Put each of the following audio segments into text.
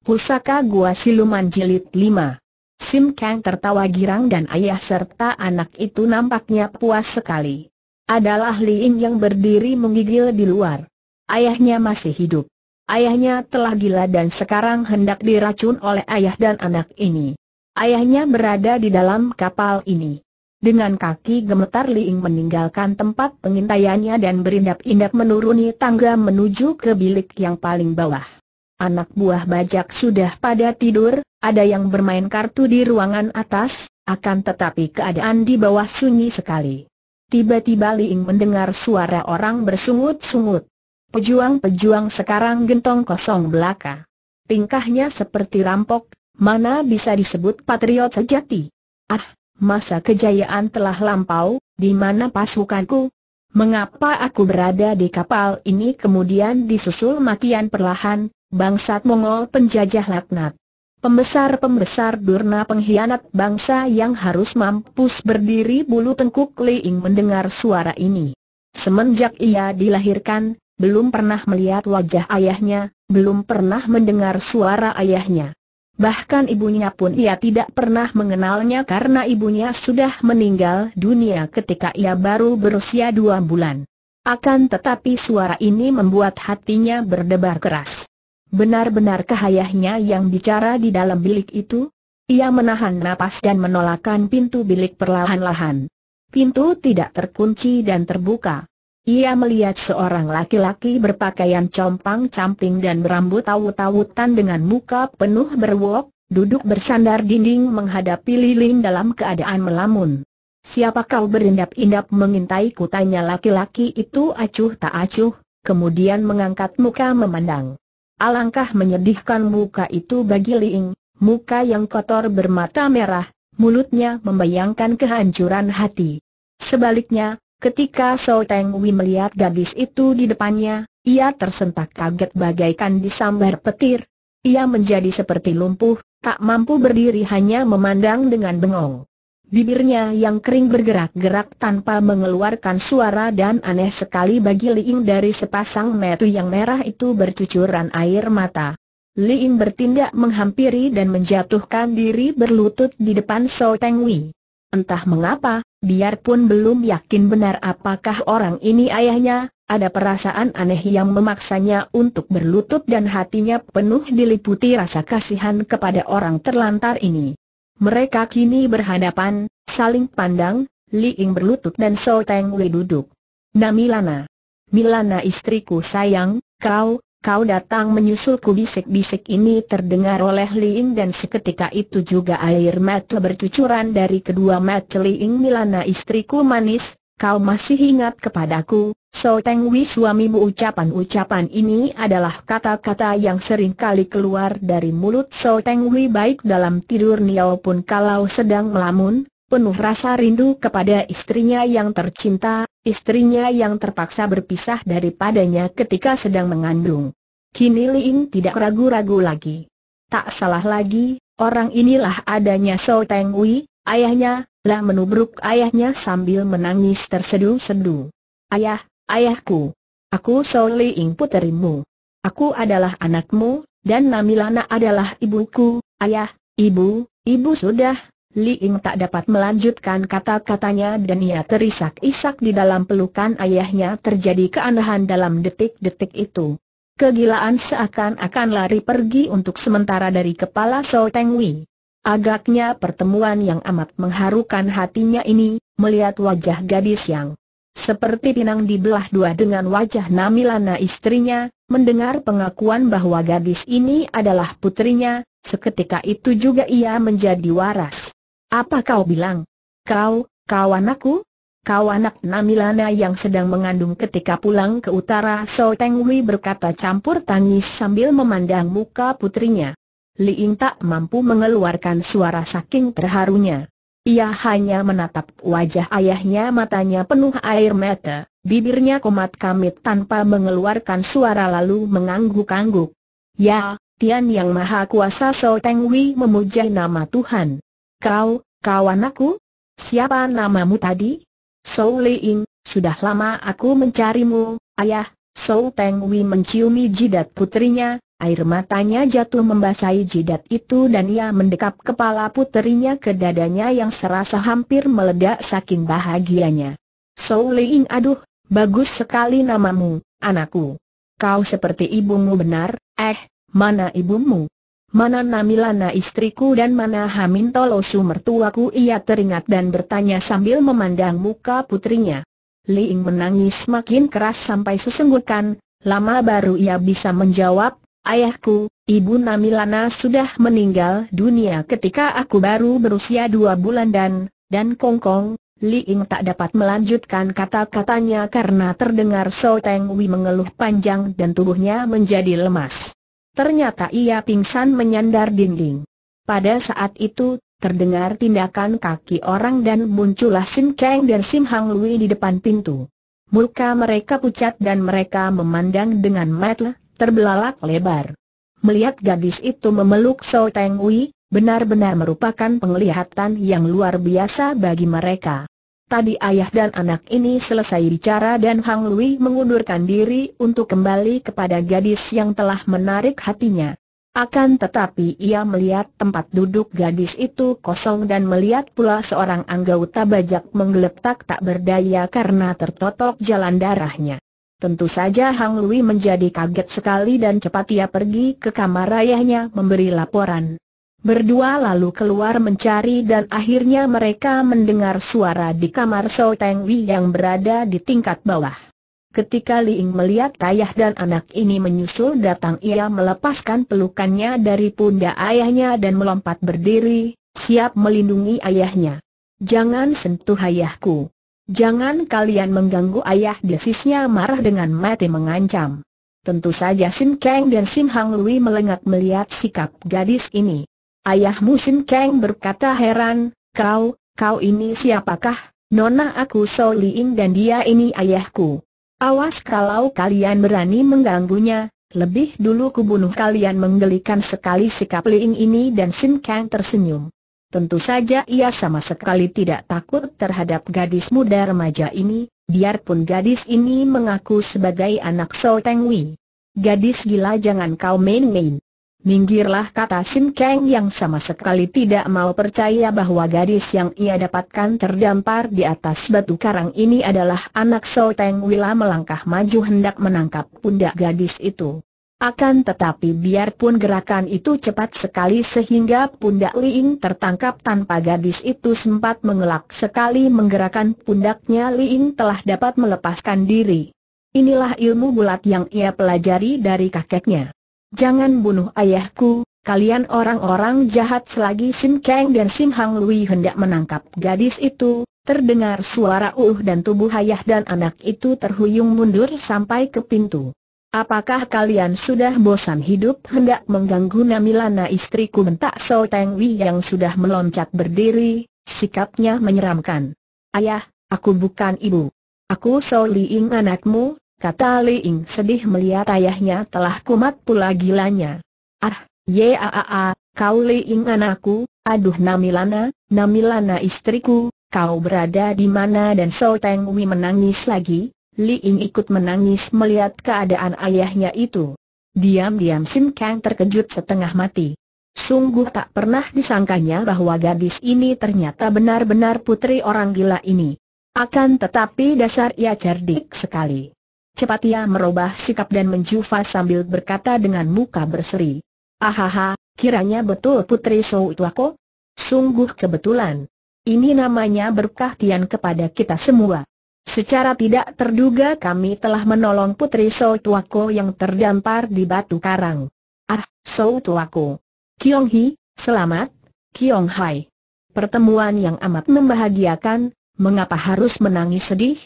Pusaka Gua Siluman Jilid 5 Sim Kang tertawa girang dan ayah serta anak itu nampaknya puas sekali. Adalah Li Ying yang berdiri menggigil di luar. Ayahnya masih hidup. Ayahnya telah gila dan sekarang hendak diracun oleh ayah dan anak ini. Ayahnya berada di dalam kapal ini. Dengan kaki gemetar Li Ying meninggalkan tempat pengintaiannya dan berindap-indap menuruni tangga menuju ke bilik yang paling bawah. Anak buah bajak sudah pada tidur, ada yang bermain kartu di ruangan atas, akan tetapi keadaan di bawah sunyi sekali. Tiba-tiba Liing mendengar suara orang bersungut-sungut. Pejuang-pejuang sekarang gentong kosong belaka. Tingkahnya seperti rampok, mana bisa disebut patriot sejati. Ah, masa kejayaan telah lampau, di mana pasukanku? Mengapa aku berada di kapal ini kemudian disusul matian perlahan, Bangsat Mongol penjajah laknat. Pembesar-pembesar durna pengkhianat bangsa yang harus mampus berdiri bulu tengkuk Liing mendengar suara ini. Semenjak ia dilahirkan, belum pernah melihat wajah ayahnya, belum pernah mendengar suara ayahnya. Bahkan ibunya pun ia tidak pernah mengenalnya karena ibunya sudah meninggal dunia ketika ia baru berusia dua bulan. Akan tetapi suara ini membuat hatinya berdebar keras benar benar kehayahnya yang bicara di dalam bilik itu? Ia menahan napas dan menolakkan pintu bilik perlahan-lahan. Pintu tidak terkunci dan terbuka. Ia melihat seorang laki-laki berpakaian compang-camping dan berambut tawut-tawutan dengan muka penuh berwok, duduk bersandar dinding menghadapi lilin dalam keadaan melamun. Siapa kau berindap-indap mengintai kutanya laki-laki itu acuh tak acuh, kemudian mengangkat muka memandang. Alangkah menyedihkan muka itu bagi Liing, muka yang kotor bermata merah, mulutnya membayangkan kehancuran hati. Sebaliknya, ketika So Teng Wei melihat gadis itu di depannya, ia tersentak kaget bagaikan disambar petir. Ia menjadi seperti lumpuh, tak mampu berdiri hanya memandang dengan bengong. Bibirnya yang kering bergerak-gerak tanpa mengeluarkan suara dan aneh sekali bagi Liing dari sepasang metu yang merah itu bercucuran air mata. Liing bertindak menghampiri dan menjatuhkan diri berlutut di depan So Teng Wei. Entah mengapa, biarpun belum yakin benar apakah orang ini ayahnya, ada perasaan aneh yang memaksanya untuk berlutut dan hatinya penuh diliputi rasa kasihan kepada orang terlantar ini. Mereka kini berhadapan, saling pandang, Li Ying berlutut dan So Teng Wei duduk. Na Milana. Milana istriku sayang, kau, kau datang menyusulku bisik-bisik ini terdengar oleh Li Ying dan seketika itu juga air mata bercucuran dari kedua mata Li Ying Milana istriku manis, kau masih ingat kepadaku, So Teng Wei suamimu ucapan-ucapan ini adalah kata-kata yang sering kali keluar dari mulut So Teng Wei baik dalam tidur niau pun kalau sedang melamun, penuh rasa rindu kepada istrinya yang tercinta, istrinya yang terpaksa berpisah daripadanya ketika sedang mengandung. Kini Li Ying tidak ragu-ragu lagi. Tak salah lagi, orang inilah adanya So Teng Wei, ayahnya, lah menubruk ayahnya sambil menangis terseduh-seduh. Ayah, Ayahku. Aku Soli Ing puterimu. Aku adalah anakmu, dan Namilana adalah ibuku, ayah, ibu, ibu sudah. Li Ing tak dapat melanjutkan kata-katanya dan ia terisak-isak di dalam pelukan ayahnya terjadi keanehan dalam detik-detik itu. Kegilaan seakan-akan lari pergi untuk sementara dari kepala So Teng Wei. Agaknya pertemuan yang amat mengharukan hatinya ini, melihat wajah gadis yang seperti pinang dibelah dua dengan wajah Namilana istrinya, mendengar pengakuan bahwa gadis ini adalah putrinya, seketika itu juga ia menjadi waras. Apa kau bilang? Kau, kau anakku? Kau anak Namilana yang sedang mengandung ketika pulang ke utara So Teng berkata campur tangis sambil memandang muka putrinya. Li Ying tak mampu mengeluarkan suara saking terharunya. Ia hanya menatap wajah ayahnya matanya penuh air mata, bibirnya komat kamit tanpa mengeluarkan suara lalu mengangguk-angguk. Ya, Tian Yang Maha Kuasa So Teng Wei memuja nama Tuhan. Kau, kau anakku? Siapa namamu tadi? So Ying, sudah lama aku mencarimu, ayah, Sou Teng Wei menciumi jidat putrinya, air matanya jatuh membasahi jidat itu dan ia mendekap kepala putrinya ke dadanya yang serasa hampir meledak saking bahagianya. Sou Ling aduh, bagus sekali namamu, anakku. Kau seperti ibumu benar, eh, mana ibumu? Mana Namilana istriku dan mana Hamintolosu mertuaku ia teringat dan bertanya sambil memandang muka putrinya. Li Ying menangis makin keras sampai sesenggukan, lama baru ia bisa menjawab, Ayahku, Ibu Namilana sudah meninggal dunia ketika aku baru berusia dua bulan dan, dan kongkong, Li Ying tak dapat melanjutkan kata-katanya karena terdengar So Teng Wei mengeluh panjang dan tubuhnya menjadi lemas. Ternyata ia pingsan menyandar dinding. Pada saat itu, terdengar tindakan kaki orang dan muncullah Sim Kang dan Sim Hang Lui di depan pintu. Muka mereka pucat dan mereka memandang dengan mata terbelalak lebar. Melihat gadis itu memeluk So Teng Wei, benar-benar merupakan penglihatan yang luar biasa bagi mereka. Tadi ayah dan anak ini selesai bicara dan Hang Lui mengundurkan diri untuk kembali kepada gadis yang telah menarik hatinya. Akan tetapi ia melihat tempat duduk gadis itu kosong dan melihat pula seorang anggota bajak menggeletak tak berdaya karena tertotok jalan darahnya. Tentu saja Hang Lui menjadi kaget sekali dan cepat ia pergi ke kamar ayahnya memberi laporan. Berdua lalu keluar mencari dan akhirnya mereka mendengar suara di kamar Teng Wi yang berada di tingkat bawah. Ketika Liing melihat ayah dan anak ini menyusul datang ia melepaskan pelukannya dari pundak ayahnya dan melompat berdiri, siap melindungi ayahnya. Jangan sentuh ayahku. Jangan kalian mengganggu ayah desisnya marah dengan mati mengancam. Tentu saja Sim Kang dan Sim Hang Lui melengak melihat sikap gadis ini. Ayahmu Sim Kang berkata heran, kau, kau ini siapakah? Nona aku So Liing dan dia ini ayahku. Awas kalau kalian berani mengganggunya, lebih dulu kubunuh kalian menggelikan sekali sikap Liing ini dan Sim Kang tersenyum. Tentu saja ia sama sekali tidak takut terhadap gadis muda remaja ini, biarpun gadis ini mengaku sebagai anak Sol Teng Wei. Gadis gila jangan kau main-main. Minggirlah kata Sim Kang yang sama sekali tidak mau percaya bahwa gadis yang ia dapatkan terdampar di atas batu karang ini adalah anak Teng Wila melangkah maju hendak menangkap pundak gadis itu. Akan tetapi biarpun gerakan itu cepat sekali sehingga pundak Liing tertangkap tanpa gadis itu sempat mengelak sekali menggerakkan pundaknya Liing telah dapat melepaskan diri. Inilah ilmu bulat yang ia pelajari dari kakeknya. Jangan bunuh ayahku, kalian orang-orang jahat selagi Sim Kang dan Sim Hang Lui hendak menangkap gadis itu, terdengar suara uh dan tubuh ayah dan anak itu terhuyung mundur sampai ke pintu. Apakah kalian sudah bosan hidup hendak mengganggu Namilana istriku mentak So Teng Wi yang sudah meloncat berdiri, sikapnya menyeramkan. Ayah, aku bukan ibu. Aku So Li Ing anakmu, kata Li Ying sedih melihat ayahnya telah kumat pula gilanya. Ah, yaaa, kau Li Ying anakku, aduh Namilana, Namilana istriku, kau berada di mana dan So Teng Wi menangis lagi, Li Ying ikut menangis melihat keadaan ayahnya itu. Diam-diam Sim Kang terkejut setengah mati. Sungguh tak pernah disangkanya bahwa gadis ini ternyata benar-benar putri orang gila ini. Akan tetapi dasar ia cerdik sekali cepat ia merubah sikap dan menjufa sambil berkata dengan muka berseri. Ahaha, kiranya betul Putri Tuako? Sungguh kebetulan. Ini namanya berkah Tian kepada kita semua. Secara tidak terduga kami telah menolong Putri Tuako yang terdampar di batu karang. Ah, Tuako. Kiong Hi, selamat, Kiong Hai. Pertemuan yang amat membahagiakan, mengapa harus menangis sedih?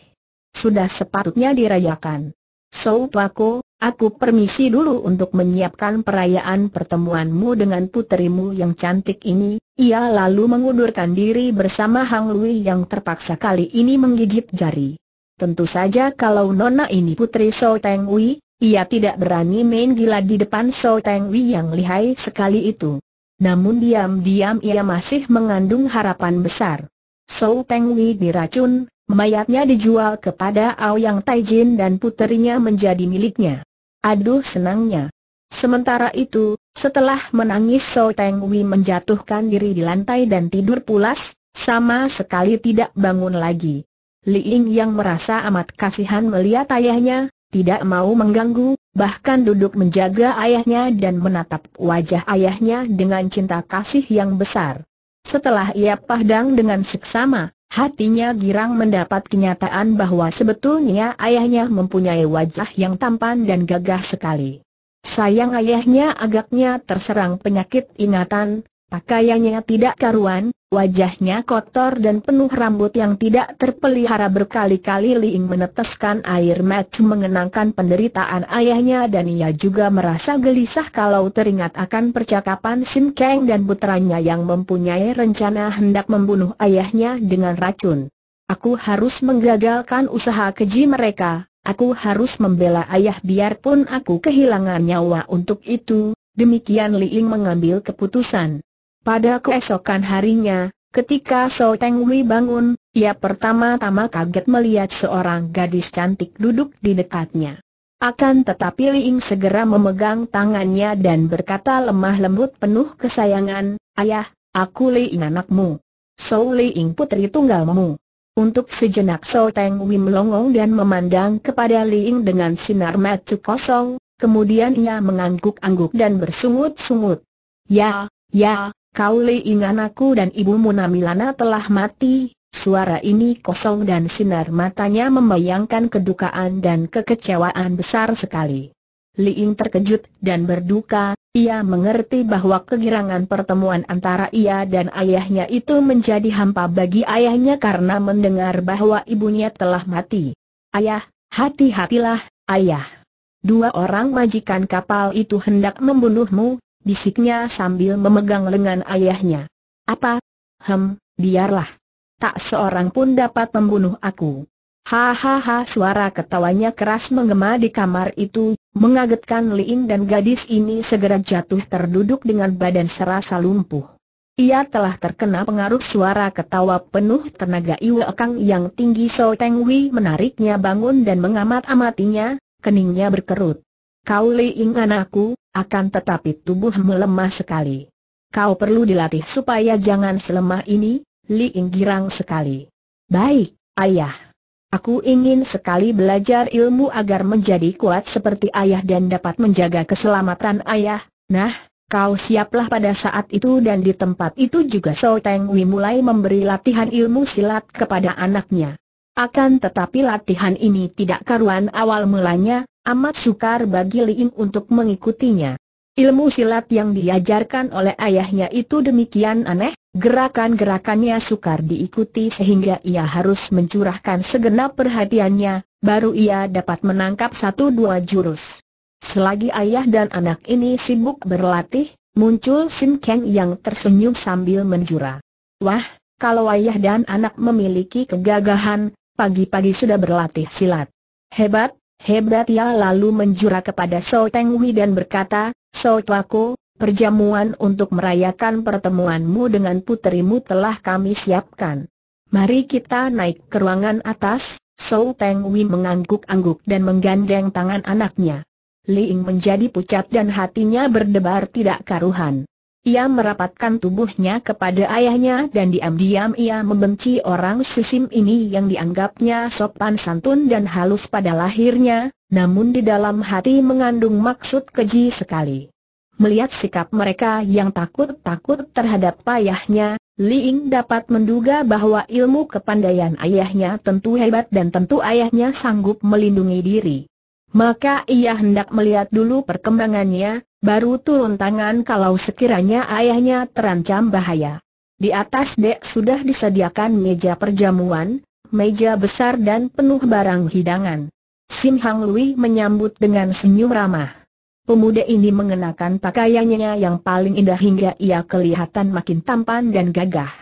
Sudah sepatutnya dirayakan. So Tuako, aku permisi dulu untuk menyiapkan perayaan pertemuanmu dengan puterimu yang cantik ini. Ia lalu mengundurkan diri bersama Hang Lui yang terpaksa kali ini menggigit jari. Tentu saja kalau Nona ini putri So Teng Wei, ia tidak berani main gila di depan So Teng Wei yang lihai sekali itu. Namun diam-diam ia masih mengandung harapan besar. So Teng Wei diracun, Mayatnya dijual kepada Aoyang Taijin dan puterinya menjadi miliknya. Aduh senangnya. Sementara itu, setelah menangis So Teng Wei menjatuhkan diri di lantai dan tidur pulas, sama sekali tidak bangun lagi. Li Ying yang merasa amat kasihan melihat ayahnya, tidak mau mengganggu, bahkan duduk menjaga ayahnya dan menatap wajah ayahnya dengan cinta kasih yang besar. Setelah ia padang dengan seksama, Hatinya girang mendapat kenyataan bahwa sebetulnya ayahnya mempunyai wajah yang tampan dan gagah sekali. Sayang ayahnya agaknya terserang penyakit ingatan, pakaiannya tidak karuan, Wajahnya kotor dan penuh rambut yang tidak terpelihara berkali-kali Liing meneteskan air mata mengenangkan penderitaan ayahnya dan ia juga merasa gelisah kalau teringat akan percakapan Sim Kang dan putranya yang mempunyai rencana hendak membunuh ayahnya dengan racun. Aku harus menggagalkan usaha keji mereka, aku harus membela ayah biarpun aku kehilangan nyawa untuk itu, demikian Liing mengambil keputusan. Pada keesokan harinya, ketika So Teng Wei bangun, ia pertama-tama kaget melihat seorang gadis cantik duduk di dekatnya. Akan tetapi Liing segera memegang tangannya dan berkata lemah lembut penuh kesayangan, Ayah, aku Liing anakmu. So Liing putri tunggalmu. Untuk sejenak So Teng Wei melongong dan memandang kepada Liing dengan sinar mata kosong, kemudian ia mengangguk-angguk dan bersungut-sungut. Ya, ya, Kau ingan aku dan ibumu Namilana telah mati, Suara ini kosong dan sinar matanya membayangkan kedukaan dan kekecewaan besar sekali. Li Ying terkejut dan berduka, ia mengerti bahwa kegirangan pertemuan antara ia dan ayahnya itu menjadi hampa bagi ayahnya karena mendengar bahwa ibunya telah mati. Ayah, hati-hatilah, ayah. Dua orang majikan kapal itu hendak membunuhmu, bisiknya sambil memegang lengan ayahnya. Apa? Hem, biarlah. Tak seorang pun dapat membunuh aku. Hahaha suara ketawanya keras menggema di kamar itu, mengagetkan Liin dan gadis ini segera jatuh terduduk dengan badan serasa lumpuh. Ia telah terkena pengaruh suara ketawa penuh tenaga Iwa Kang yang tinggi So Teng Wi menariknya bangun dan mengamat-amatinya, keningnya berkerut. Kau leingan aku, akan tetapi tubuhmu lemah sekali. Kau perlu dilatih supaya jangan selemah ini, liing girang sekali. Baik, ayah. Aku ingin sekali belajar ilmu agar menjadi kuat seperti ayah dan dapat menjaga keselamatan ayah. Nah, Kau siaplah pada saat itu dan di tempat itu juga So Teng Wei mulai memberi latihan ilmu silat kepada anaknya. Akan tetapi latihan ini tidak karuan awal mulanya, Amat sukar bagi Liim untuk mengikutinya. Ilmu silat yang diajarkan oleh ayahnya itu demikian aneh, gerakan-gerakannya sukar diikuti sehingga ia harus mencurahkan segenap perhatiannya, baru ia dapat menangkap satu dua jurus. Selagi ayah dan anak ini sibuk berlatih, muncul Sim Kang yang tersenyum sambil menjura. Wah, kalau ayah dan anak memiliki kegagahan, pagi-pagi sudah berlatih silat. Hebat, Hebat ia lalu menjura kepada So Teng dan berkata, So Tuaku, perjamuan untuk merayakan pertemuanmu dengan puterimu telah kami siapkan. Mari kita naik ke ruangan atas, So Teng mengangguk-angguk dan menggandeng tangan anaknya. Li Ying menjadi pucat dan hatinya berdebar tidak karuhan. Ia merapatkan tubuhnya kepada ayahnya dan diam-diam ia membenci orang sisim ini yang dianggapnya sopan santun dan halus pada lahirnya, namun di dalam hati mengandung maksud keji sekali. Melihat sikap mereka yang takut-takut terhadap ayahnya, Liing dapat menduga bahwa ilmu kepandaian ayahnya tentu hebat dan tentu ayahnya sanggup melindungi diri. Maka ia hendak melihat dulu perkembangannya, baru turun tangan kalau sekiranya ayahnya terancam bahaya. Di atas dek sudah disediakan meja perjamuan, meja besar dan penuh barang hidangan. Sim Hang Lui menyambut dengan senyum ramah. Pemuda ini mengenakan pakaiannya yang paling indah hingga ia kelihatan makin tampan dan gagah.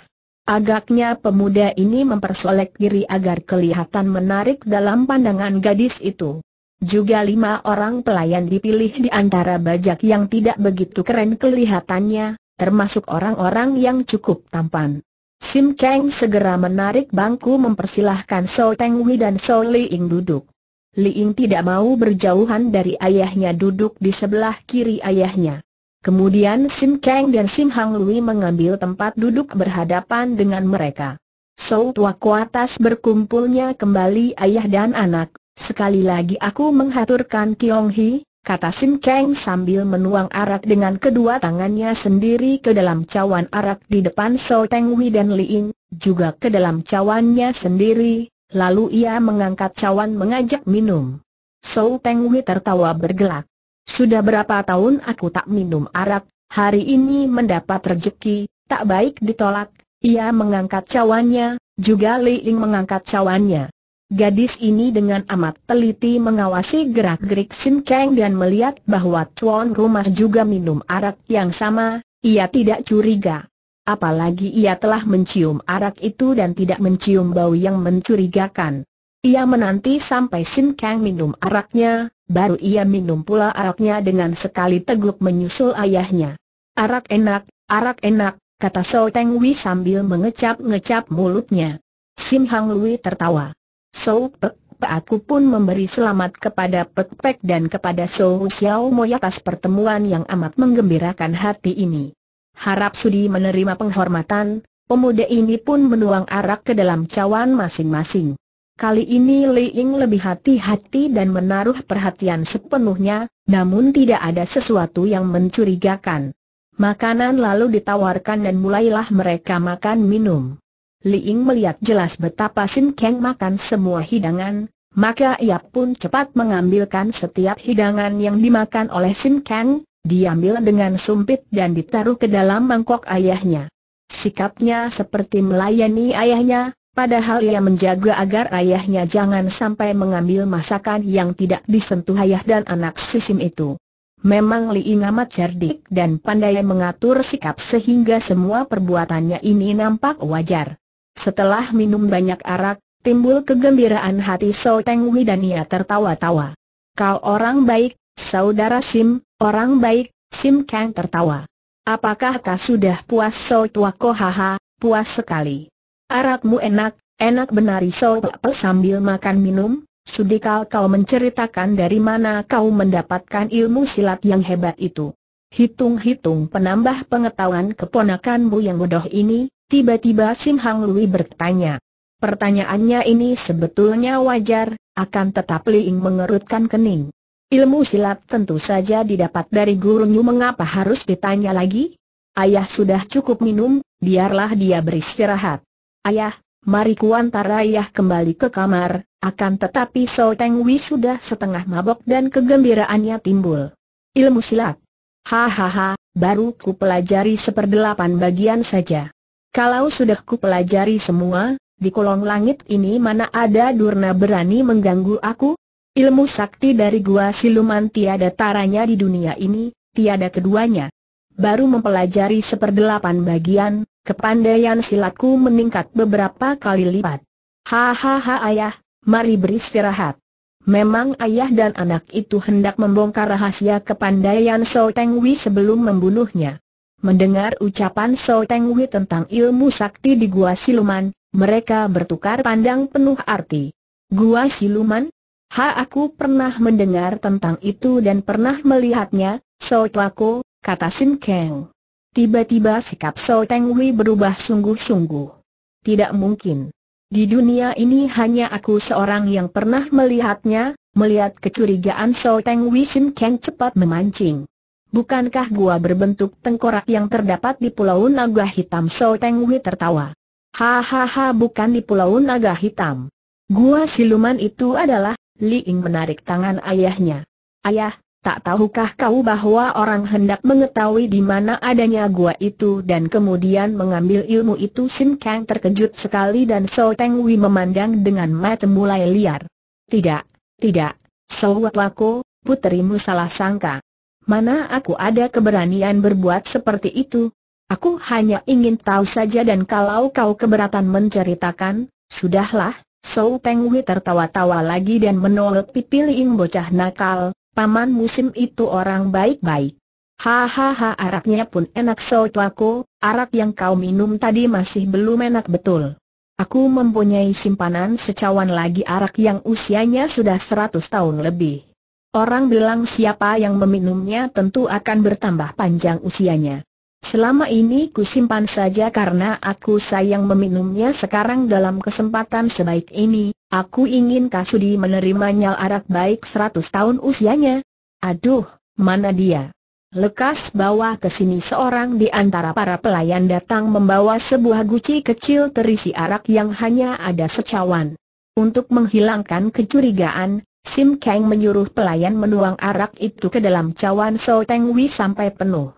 Agaknya pemuda ini mempersolek diri agar kelihatan menarik dalam pandangan gadis itu. Juga lima orang pelayan dipilih di antara bajak yang tidak begitu keren kelihatannya, termasuk orang-orang yang cukup tampan. Sim Kang segera menarik bangku mempersilahkan So Teng Hui dan So Li Ying duduk. Li Ying tidak mau berjauhan dari ayahnya duduk di sebelah kiri ayahnya. Kemudian Sim Kang dan Sim Hang Lui mengambil tempat duduk berhadapan dengan mereka. So Tua Kuatas berkumpulnya kembali ayah dan anak, Sekali lagi aku menghaturkan Kiong Hi, kata Sim Kang sambil menuang arak dengan kedua tangannya sendiri ke dalam cawan arak di depan So Teng Hui dan Li Ying, juga ke dalam cawannya sendiri, lalu ia mengangkat cawan mengajak minum. So Teng Hui tertawa bergelak. Sudah berapa tahun aku tak minum arak, hari ini mendapat rejeki, tak baik ditolak, ia mengangkat cawannya, juga Li Ying mengangkat cawannya. Gadis ini dengan amat teliti mengawasi gerak-gerik Sim Kang dan melihat bahwa tuan rumah juga minum arak yang sama, ia tidak curiga. Apalagi ia telah mencium arak itu dan tidak mencium bau yang mencurigakan. Ia menanti sampai Sim Kang minum araknya, baru ia minum pula araknya dengan sekali teguk menyusul ayahnya. Arak enak, arak enak, kata So Teng Wei sambil mengecap-ngecap mulutnya. Sim Hang Lui tertawa. So Pek, aku pun memberi selamat kepada Pek Pek dan kepada So Xiao Moy ya atas pertemuan yang amat menggembirakan hati ini. Harap Sudi menerima penghormatan, pemuda ini pun menuang arak ke dalam cawan masing-masing. Kali ini Li Ying lebih hati-hati dan menaruh perhatian sepenuhnya, namun tidak ada sesuatu yang mencurigakan. Makanan lalu ditawarkan dan mulailah mereka makan minum. Li Ying melihat jelas betapa Sin Kang makan semua hidangan, maka ia pun cepat mengambilkan setiap hidangan yang dimakan oleh Sin Kang, diambil dengan sumpit dan ditaruh ke dalam mangkok ayahnya. Sikapnya seperti melayani ayahnya, Padahal ia menjaga agar ayahnya jangan sampai mengambil masakan yang tidak disentuh ayah dan anak sisim itu. Memang Li Ying amat cerdik dan pandai mengatur sikap sehingga semua perbuatannya ini nampak wajar. Setelah minum banyak arak, timbul kegembiraan hati Sao Teng dan ia tertawa-tawa. Kau orang baik, saudara Sim, orang baik, Sim Kang tertawa. Apakah kau sudah puas Sau Tuako haha, puas sekali. Arakmu enak, enak benar so Tuako sambil makan minum, sudikal kau menceritakan dari mana kau mendapatkan ilmu silat yang hebat itu. Hitung-hitung penambah pengetahuan keponakanmu yang bodoh ini, Tiba-tiba Sim Hang Lui bertanya. Pertanyaannya ini sebetulnya wajar, akan tetap Ying mengerutkan kening. Ilmu silat tentu saja didapat dari gurunya mengapa harus ditanya lagi? Ayah sudah cukup minum, biarlah dia beristirahat. Ayah, mari kuantar ayah kembali ke kamar, akan tetapi So Teng Wei sudah setengah mabok dan kegembiraannya timbul. Ilmu silat. Hahaha, baru ku pelajari seperdelapan bagian saja. Kalau sudah ku pelajari semua, di kolong langit ini mana ada durna berani mengganggu aku? Ilmu sakti dari gua siluman tiada taranya di dunia ini, tiada keduanya. Baru mempelajari seperdelapan bagian, kepandaian silatku meningkat beberapa kali lipat. Hahaha ayah, mari beristirahat. Memang ayah dan anak itu hendak membongkar rahasia kepandaian Wi sebelum membunuhnya. Mendengar ucapan So Teng Hui tentang ilmu sakti di Gua Siluman, mereka bertukar pandang penuh arti. Gua Siluman? Ha aku pernah mendengar tentang itu dan pernah melihatnya, So Tuako, kata Sim Kang. Tiba-tiba sikap So Teng Hui berubah sungguh-sungguh. Tidak mungkin. Di dunia ini hanya aku seorang yang pernah melihatnya, melihat kecurigaan So Teng Hui Sim Kang cepat memancing. Bukankah gua berbentuk tengkorak yang terdapat di Pulau Naga Hitam? So Teng Hui tertawa. Hahaha bukan di Pulau Naga Hitam. Gua siluman itu adalah, Li Ying menarik tangan ayahnya. Ayah, tak tahukah kau bahwa orang hendak mengetahui di mana adanya gua itu dan kemudian mengambil ilmu itu Sim Kang terkejut sekali dan So Teng Hui memandang dengan mata mulai liar. Tidak, tidak, So Wako, puterimu salah sangka mana aku ada keberanian berbuat seperti itu? Aku hanya ingin tahu saja dan kalau kau keberatan menceritakan, sudahlah. Sou Peng Wei tertawa-tawa lagi dan menolak pipi Ling bocah nakal, paman musim itu orang baik-baik. Hahaha araknya pun enak Sou Tuaku, arak yang kau minum tadi masih belum enak betul. Aku mempunyai simpanan secawan lagi arak yang usianya sudah seratus tahun lebih. Orang bilang siapa yang meminumnya tentu akan bertambah panjang usianya. Selama ini ku simpan saja karena aku sayang meminumnya sekarang dalam kesempatan sebaik ini, aku ingin Kasudi menerimanya arak baik seratus tahun usianya. Aduh, mana dia? Lekas bawa ke sini seorang di antara para pelayan datang membawa sebuah guci kecil terisi arak yang hanya ada secawan. Untuk menghilangkan kecurigaan, Sim Kang menyuruh pelayan menuang arak itu ke dalam cawan So Teng Wei sampai penuh.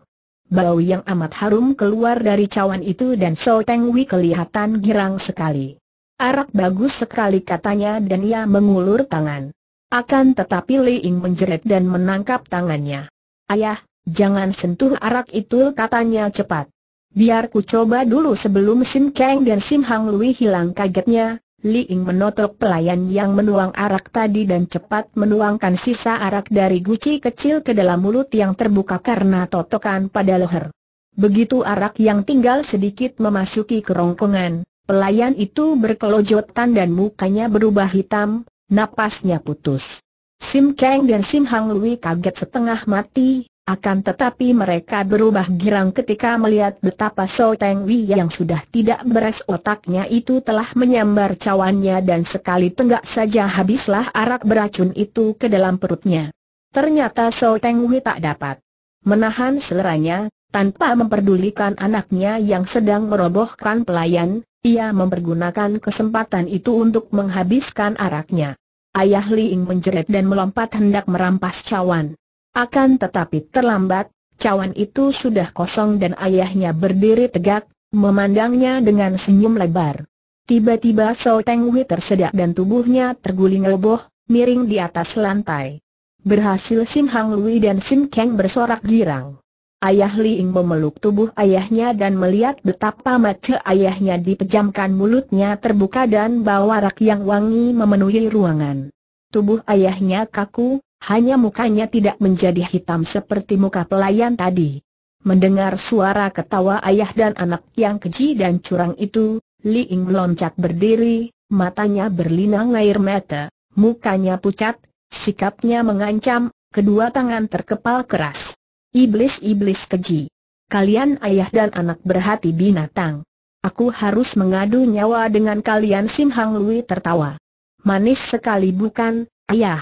Bau yang amat harum keluar dari cawan itu dan So Teng Wei kelihatan girang sekali. Arak bagus sekali katanya dan ia mengulur tangan. Akan tetapi Li Ying menjerit dan menangkap tangannya. Ayah, jangan sentuh arak itu katanya cepat. Biar ku coba dulu sebelum Sim Kang dan Sim Hang Lui hilang kagetnya, Li Ying menotok pelayan yang menuang arak tadi dan cepat menuangkan sisa arak dari guci kecil ke dalam mulut yang terbuka karena totokan pada leher. Begitu arak yang tinggal sedikit memasuki kerongkongan, pelayan itu berkelojotan dan mukanya berubah hitam, napasnya putus. Sim Kang dan Sim Hang Lui kaget setengah mati, akan tetapi mereka berubah girang ketika melihat betapa So Teng Wei yang sudah tidak beres otaknya itu telah menyambar cawannya dan sekali tenggak saja habislah arak beracun itu ke dalam perutnya. Ternyata So Teng Wei tak dapat menahan seleranya, tanpa memperdulikan anaknya yang sedang merobohkan pelayan, ia mempergunakan kesempatan itu untuk menghabiskan araknya. Ayah Li Ying menjerit dan melompat hendak merampas cawan. Akan tetapi terlambat, cawan itu sudah kosong dan ayahnya berdiri tegak, memandangnya dengan senyum lebar. Tiba-tiba So Teng Wei tersedak dan tubuhnya terguling leboh, miring di atas lantai. Berhasil Sim Hang Lui dan Sim Kang bersorak girang. Ayah Li Ying memeluk tubuh ayahnya dan melihat betapa mata ayahnya dipejamkan mulutnya terbuka dan bau arak yang wangi memenuhi ruangan. Tubuh ayahnya kaku, hanya mukanya tidak menjadi hitam seperti muka pelayan tadi. Mendengar suara ketawa ayah dan anak yang keji dan curang itu, Li Ying loncat berdiri, matanya berlinang air mata, mukanya pucat, sikapnya mengancam, kedua tangan terkepal keras. Iblis-iblis keji. Kalian ayah dan anak berhati binatang. Aku harus mengadu nyawa dengan kalian Sim Hang Lui tertawa. Manis sekali bukan, ayah.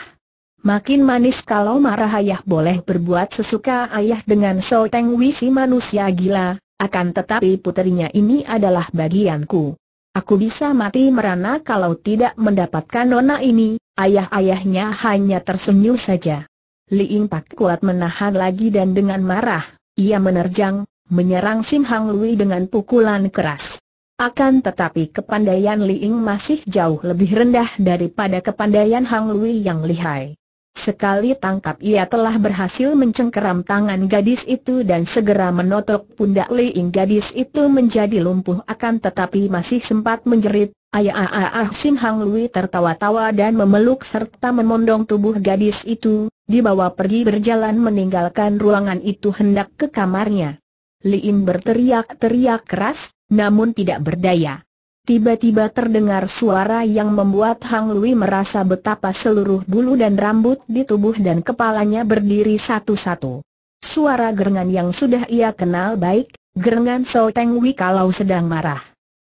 Makin manis kalau marah ayah boleh berbuat sesuka ayah dengan So Teng Wisi manusia gila, akan tetapi puterinya ini adalah bagianku. Aku bisa mati merana kalau tidak mendapatkan nona ini, ayah-ayahnya hanya tersenyum saja. Ying tak kuat menahan lagi dan dengan marah, ia menerjang, menyerang Sim Hang Lui dengan pukulan keras. Akan tetapi kepandaian Ying masih jauh lebih rendah daripada kepandaian Hang Lui yang lihai. Sekali tangkap ia telah berhasil mencengkeram tangan gadis itu dan segera menotok pundak Liing gadis itu menjadi lumpuh akan tetapi masih sempat menjerit, ayah ah, ah, ah Sim Hang Lui tertawa-tawa dan memeluk serta memondong tubuh gadis itu, dibawa pergi berjalan meninggalkan ruangan itu hendak ke kamarnya. Liin berteriak-teriak keras, namun tidak berdaya. Tiba-tiba terdengar suara yang membuat Hang Lui merasa betapa seluruh bulu dan rambut di tubuh dan kepalanya berdiri satu-satu. Suara gerengan yang sudah ia kenal baik, gerengan So Teng Wei kalau sedang marah.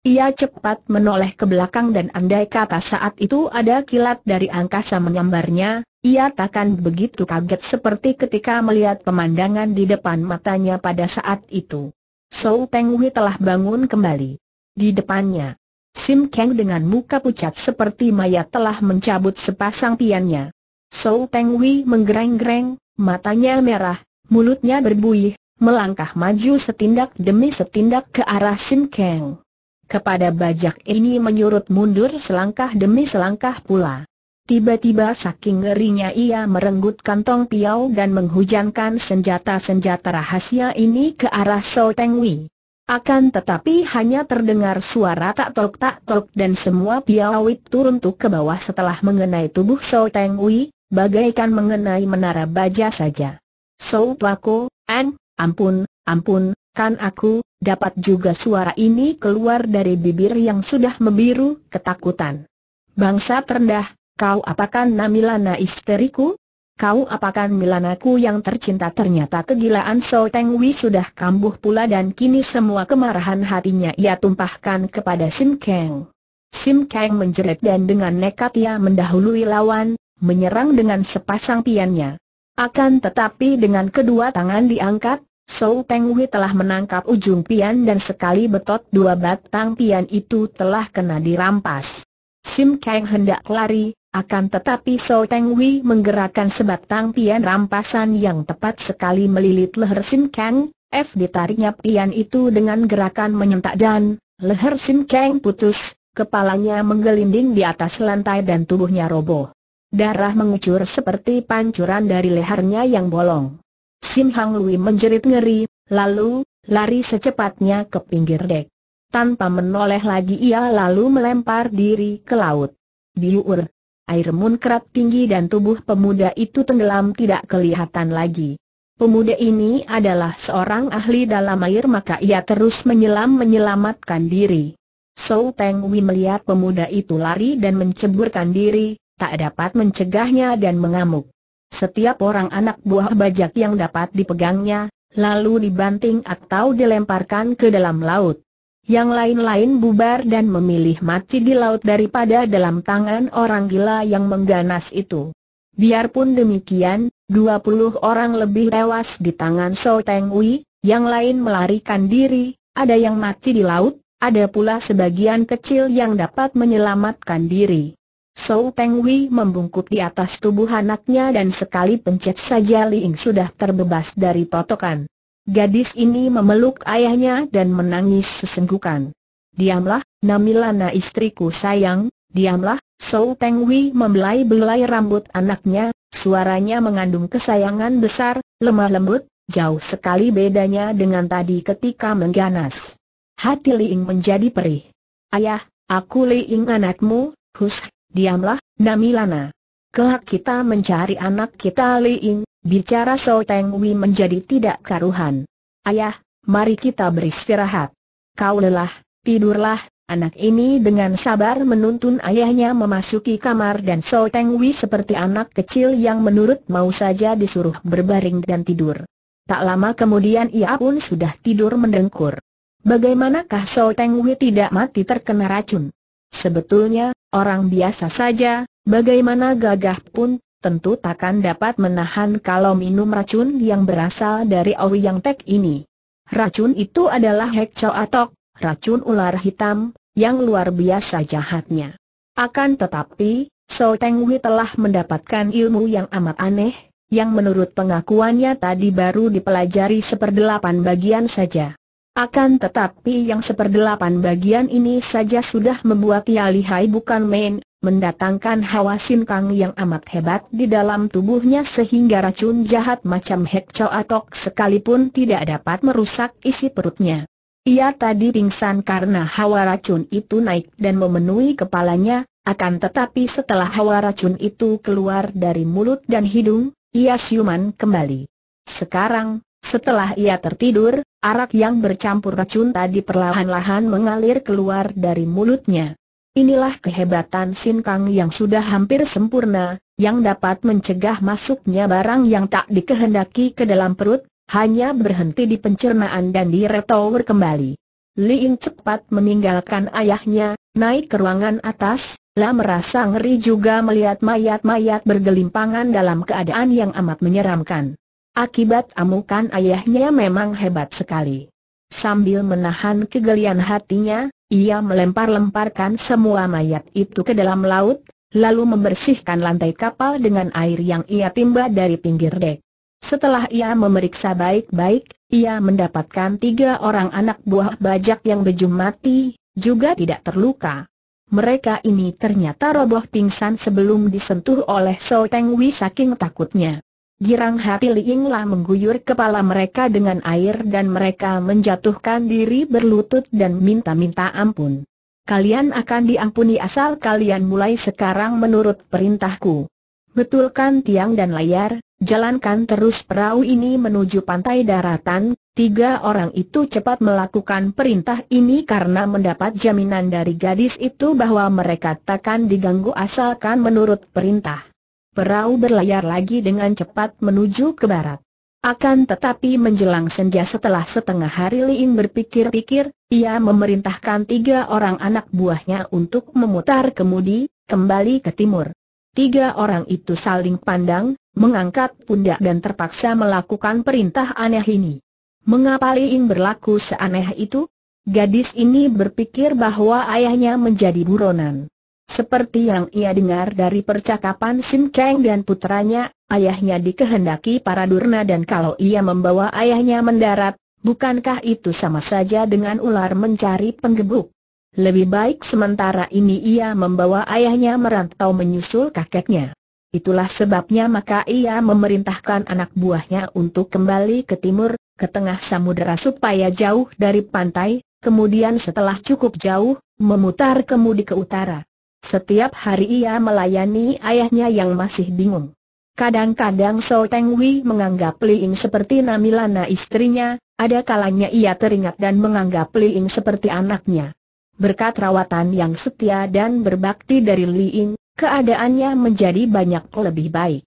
Ia cepat menoleh ke belakang dan andai kata saat itu ada kilat dari angkasa menyambarnya, ia takkan begitu kaget seperti ketika melihat pemandangan di depan matanya pada saat itu. So Teng Wei telah bangun kembali. Di depannya, Sim Kang dengan muka pucat seperti mayat telah mencabut sepasang piannya. Sou Teng Wei menggereng-gereng, matanya merah, mulutnya berbuih, melangkah maju setindak demi setindak ke arah Sim Kang. Kepada bajak ini menyurut mundur selangkah demi selangkah pula. Tiba-tiba saking ngerinya ia merenggut kantong piau dan menghujankan senjata-senjata rahasia ini ke arah Sou Teng Wei. Akan tetapi hanya terdengar suara tak tok tak tok dan semua piawit turun tuh ke bawah setelah mengenai tubuh Sou Teng Wei, bagaikan mengenai menara baja saja. Sou Pako, An, ampun, ampun, kan aku, dapat juga suara ini keluar dari bibir yang sudah membiru ketakutan. Bangsa terendah, kau apakan Namilana isteriku? kau apakah Milanaku yang tercinta ternyata kegilaan So Teng Wei sudah kambuh pula dan kini semua kemarahan hatinya ia tumpahkan kepada Sim Kang. Sim Kang menjerit dan dengan nekat ia mendahului lawan, menyerang dengan sepasang piannya. Akan tetapi dengan kedua tangan diangkat, So Teng Wei telah menangkap ujung pian dan sekali betot dua batang pian itu telah kena dirampas. Sim Kang hendak lari, akan tetapi So Teng Wei menggerakkan sebatang pian rampasan yang tepat sekali melilit leher Sim Kang, F ditariknya pian itu dengan gerakan menyentak dan, leher Sim Kang putus, kepalanya menggelinding di atas lantai dan tubuhnya roboh. Darah mengucur seperti pancuran dari lehernya yang bolong. Sim Hang Lui menjerit ngeri, lalu, lari secepatnya ke pinggir dek. Tanpa menoleh lagi ia lalu melempar diri ke laut. Diur, air muncrat tinggi dan tubuh pemuda itu tenggelam tidak kelihatan lagi. Pemuda ini adalah seorang ahli dalam air maka ia terus menyelam menyelamatkan diri. Sou Teng Wei melihat pemuda itu lari dan menceburkan diri, tak dapat mencegahnya dan mengamuk. Setiap orang anak buah bajak yang dapat dipegangnya, lalu dibanting atau dilemparkan ke dalam laut. Yang lain-lain bubar dan memilih mati di laut daripada dalam tangan orang gila yang mengganas itu. Biarpun demikian, 20 orang lebih tewas di tangan So Teng Wei, yang lain melarikan diri, ada yang mati di laut, ada pula sebagian kecil yang dapat menyelamatkan diri. So Teng Wei membungkuk di atas tubuh anaknya dan sekali pencet saja Li Ying sudah terbebas dari totokan. Gadis ini memeluk ayahnya dan menangis sesenggukan. Diamlah, Namilana istriku sayang, diamlah, Sou Teng Wei membelai-belai rambut anaknya, suaranya mengandung kesayangan besar, lemah lembut, jauh sekali bedanya dengan tadi ketika mengganas. Hati Liing menjadi perih. Ayah, aku Liing anakmu, Hus, diamlah, Namilana. Kelak kita mencari anak kita Liing, Bicara So Teng Wei menjadi tidak karuhan. Ayah, mari kita beristirahat. Kau lelah, tidurlah, anak ini dengan sabar menuntun ayahnya memasuki kamar dan So Teng Wei seperti anak kecil yang menurut mau saja disuruh berbaring dan tidur. Tak lama kemudian ia pun sudah tidur mendengkur. Bagaimanakah So Teng Wei tidak mati terkena racun? Sebetulnya, orang biasa saja, bagaimana gagah pun tentu takkan dapat menahan kalau minum racun yang berasal dari Owi Yang Tek ini. Racun itu adalah Hekco Atok, racun ular hitam, yang luar biasa jahatnya. Akan tetapi, So Teng Wei telah mendapatkan ilmu yang amat aneh, yang menurut pengakuannya tadi baru dipelajari seperdelapan bagian saja. Akan tetapi yang seperdelapan bagian ini saja sudah membuat ia lihai bukan main, mendatangkan hawa sinkang yang amat hebat di dalam tubuhnya sehingga racun jahat macam Hekco Atok sekalipun tidak dapat merusak isi perutnya. Ia tadi pingsan karena hawa racun itu naik dan memenuhi kepalanya, akan tetapi setelah hawa racun itu keluar dari mulut dan hidung, ia siuman kembali. Sekarang, setelah ia tertidur, arak yang bercampur racun tadi perlahan-lahan mengalir keluar dari mulutnya. Inilah kehebatan Sin Kang yang sudah hampir sempurna, yang dapat mencegah masuknya barang yang tak dikehendaki ke dalam perut, hanya berhenti di pencernaan dan retower kembali. Li Ying cepat meninggalkan ayahnya, naik ke ruangan atas, lah merasa ngeri juga melihat mayat-mayat bergelimpangan dalam keadaan yang amat menyeramkan. Akibat amukan ayahnya memang hebat sekali. Sambil menahan kegelian hatinya, ia melempar-lemparkan semua mayat itu ke dalam laut, lalu membersihkan lantai kapal dengan air yang ia timba dari pinggir dek. Setelah ia memeriksa baik-baik, ia mendapatkan tiga orang anak buah bajak yang bejum mati, juga tidak terluka. Mereka ini ternyata roboh pingsan sebelum disentuh oleh So Teng Wei saking takutnya. Girang hati Liinglah mengguyur kepala mereka dengan air dan mereka menjatuhkan diri berlutut dan minta-minta ampun. Kalian akan diampuni asal kalian mulai sekarang menurut perintahku. Betulkan tiang dan layar, jalankan terus perahu ini menuju pantai daratan, Tiga orang itu cepat melakukan perintah ini karena mendapat jaminan dari gadis itu bahwa mereka takkan diganggu asalkan menurut perintah. Perahu berlayar lagi dengan cepat menuju ke barat. Akan tetapi menjelang senja setelah setengah hari Ying berpikir-pikir, ia memerintahkan tiga orang anak buahnya untuk memutar kemudi, kembali ke timur. Tiga orang itu saling pandang, mengangkat pundak dan terpaksa melakukan perintah aneh ini. Mengapa Ying berlaku seaneh itu? Gadis ini berpikir bahwa ayahnya menjadi buronan. Seperti yang ia dengar dari percakapan Sim Kang dan putranya, ayahnya dikehendaki para durna dan kalau ia membawa ayahnya mendarat, bukankah itu sama saja dengan ular mencari penggebuk? Lebih baik sementara ini ia membawa ayahnya merantau menyusul kakeknya. Itulah sebabnya maka ia memerintahkan anak buahnya untuk kembali ke timur, ke tengah samudera supaya jauh dari pantai, kemudian setelah cukup jauh, memutar kemudi ke utara. Setiap hari ia melayani ayahnya yang masih bingung. Kadang-kadang So Teng Wei menganggap Li Ying seperti Namilana istrinya, ada kalanya ia teringat dan menganggap Li Ying seperti anaknya. Berkat rawatan yang setia dan berbakti dari Li Ying, keadaannya menjadi banyak lebih baik.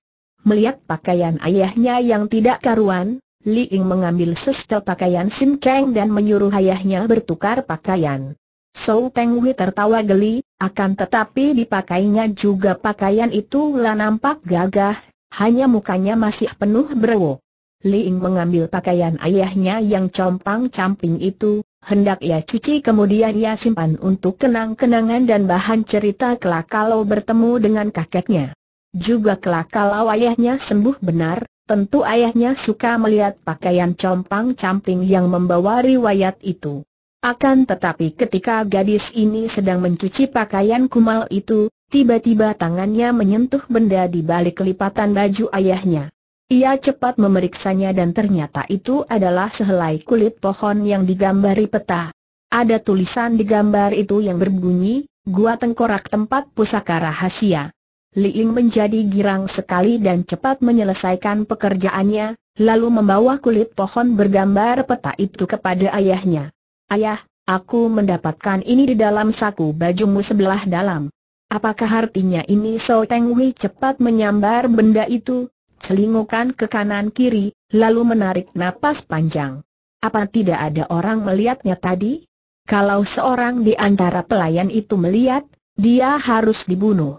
Melihat pakaian ayahnya yang tidak karuan, Li Ying mengambil sesetel pakaian Sim Kang dan menyuruh ayahnya bertukar pakaian. Sou Teng Hui tertawa geli, akan tetapi dipakainya juga pakaian itu lah nampak gagah, hanya mukanya masih penuh berwo. Li Ying mengambil pakaian ayahnya yang compang-camping itu, hendak ia cuci kemudian ia simpan untuk kenang-kenangan dan bahan cerita kelak kalau bertemu dengan kakeknya. Juga kelak kalau ayahnya sembuh benar, tentu ayahnya suka melihat pakaian compang-camping yang membawa riwayat itu. Akan tetapi ketika gadis ini sedang mencuci pakaian kumal itu, tiba-tiba tangannya menyentuh benda di balik kelipatan baju ayahnya. Ia cepat memeriksanya dan ternyata itu adalah sehelai kulit pohon yang digambari peta. Ada tulisan di gambar itu yang berbunyi, Gua Tengkorak Tempat Pusaka Rahasia. Ying menjadi girang sekali dan cepat menyelesaikan pekerjaannya, lalu membawa kulit pohon bergambar peta itu kepada ayahnya. Ayah, aku mendapatkan ini di dalam saku bajumu sebelah dalam. Apakah artinya ini So Teng Wei cepat menyambar benda itu, celingukan ke kanan kiri, lalu menarik napas panjang. Apa tidak ada orang melihatnya tadi? Kalau seorang di antara pelayan itu melihat, dia harus dibunuh.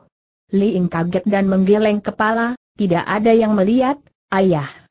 Li Ying kaget dan menggeleng kepala, tidak ada yang melihat, ayah.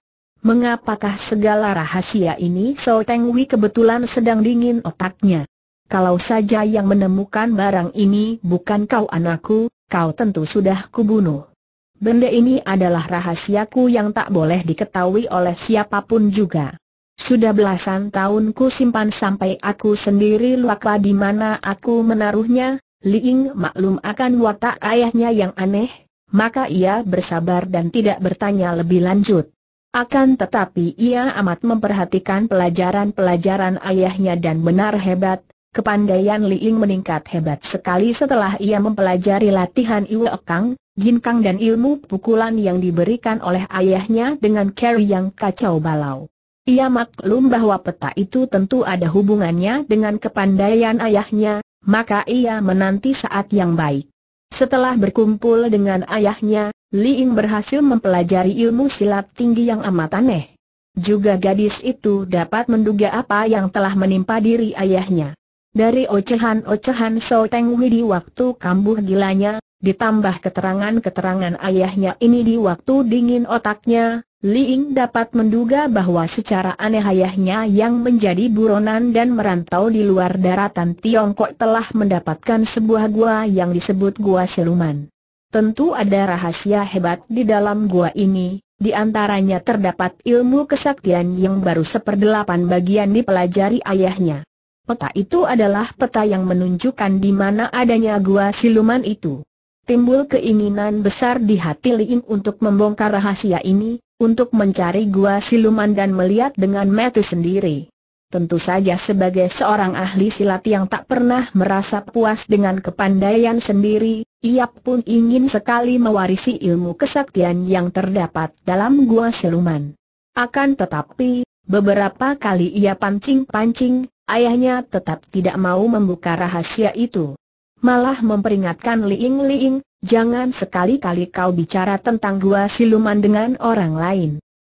Mengapakah segala rahasia ini So Teng Wei kebetulan sedang dingin otaknya? Kalau saja yang menemukan barang ini bukan kau anakku, kau tentu sudah kubunuh. Benda ini adalah rahasiaku yang tak boleh diketahui oleh siapapun juga. Sudah belasan tahun ku simpan sampai aku sendiri lupa di mana aku menaruhnya, Li Ying maklum akan watak ayahnya yang aneh, maka ia bersabar dan tidak bertanya lebih lanjut. Akan tetapi ia amat memperhatikan pelajaran-pelajaran ayahnya dan benar hebat, kepandaian Li Ying meningkat hebat sekali setelah ia mempelajari latihan Iwe Okang, Jin Kang dan ilmu pukulan yang diberikan oleh ayahnya dengan carry yang kacau balau. Ia maklum bahwa peta itu tentu ada hubungannya dengan kepandaian ayahnya, maka ia menanti saat yang baik. Setelah berkumpul dengan ayahnya, Li Ying berhasil mempelajari ilmu silat tinggi yang amat aneh. Juga gadis itu dapat menduga apa yang telah menimpa diri ayahnya. Dari ocehan-ocehan So Teng Wei di waktu kambuh gilanya, ditambah keterangan-keterangan ayahnya ini di waktu dingin otaknya, Li Ying dapat menduga bahwa secara aneh ayahnya yang menjadi buronan dan merantau di luar daratan Tiongkok telah mendapatkan sebuah gua yang disebut Gua Siluman. Tentu ada rahasia hebat di dalam gua ini, di antaranya terdapat ilmu kesaktian yang baru seperdelapan bagian dipelajari ayahnya. Peta itu adalah peta yang menunjukkan di mana adanya gua siluman itu. Timbul keinginan besar di hati Liin untuk membongkar rahasia ini, untuk mencari gua siluman dan melihat dengan mata sendiri. Tentu saja sebagai seorang ahli silat yang tak pernah merasa puas dengan kepandaian sendiri, ia pun ingin sekali mewarisi ilmu kesaktian yang terdapat dalam gua seluman. Akan tetapi, beberapa kali ia pancing-pancing, ayahnya tetap tidak mau membuka rahasia itu. Malah memperingatkan Liing Liing, jangan sekali-kali kau bicara tentang gua siluman dengan orang lain.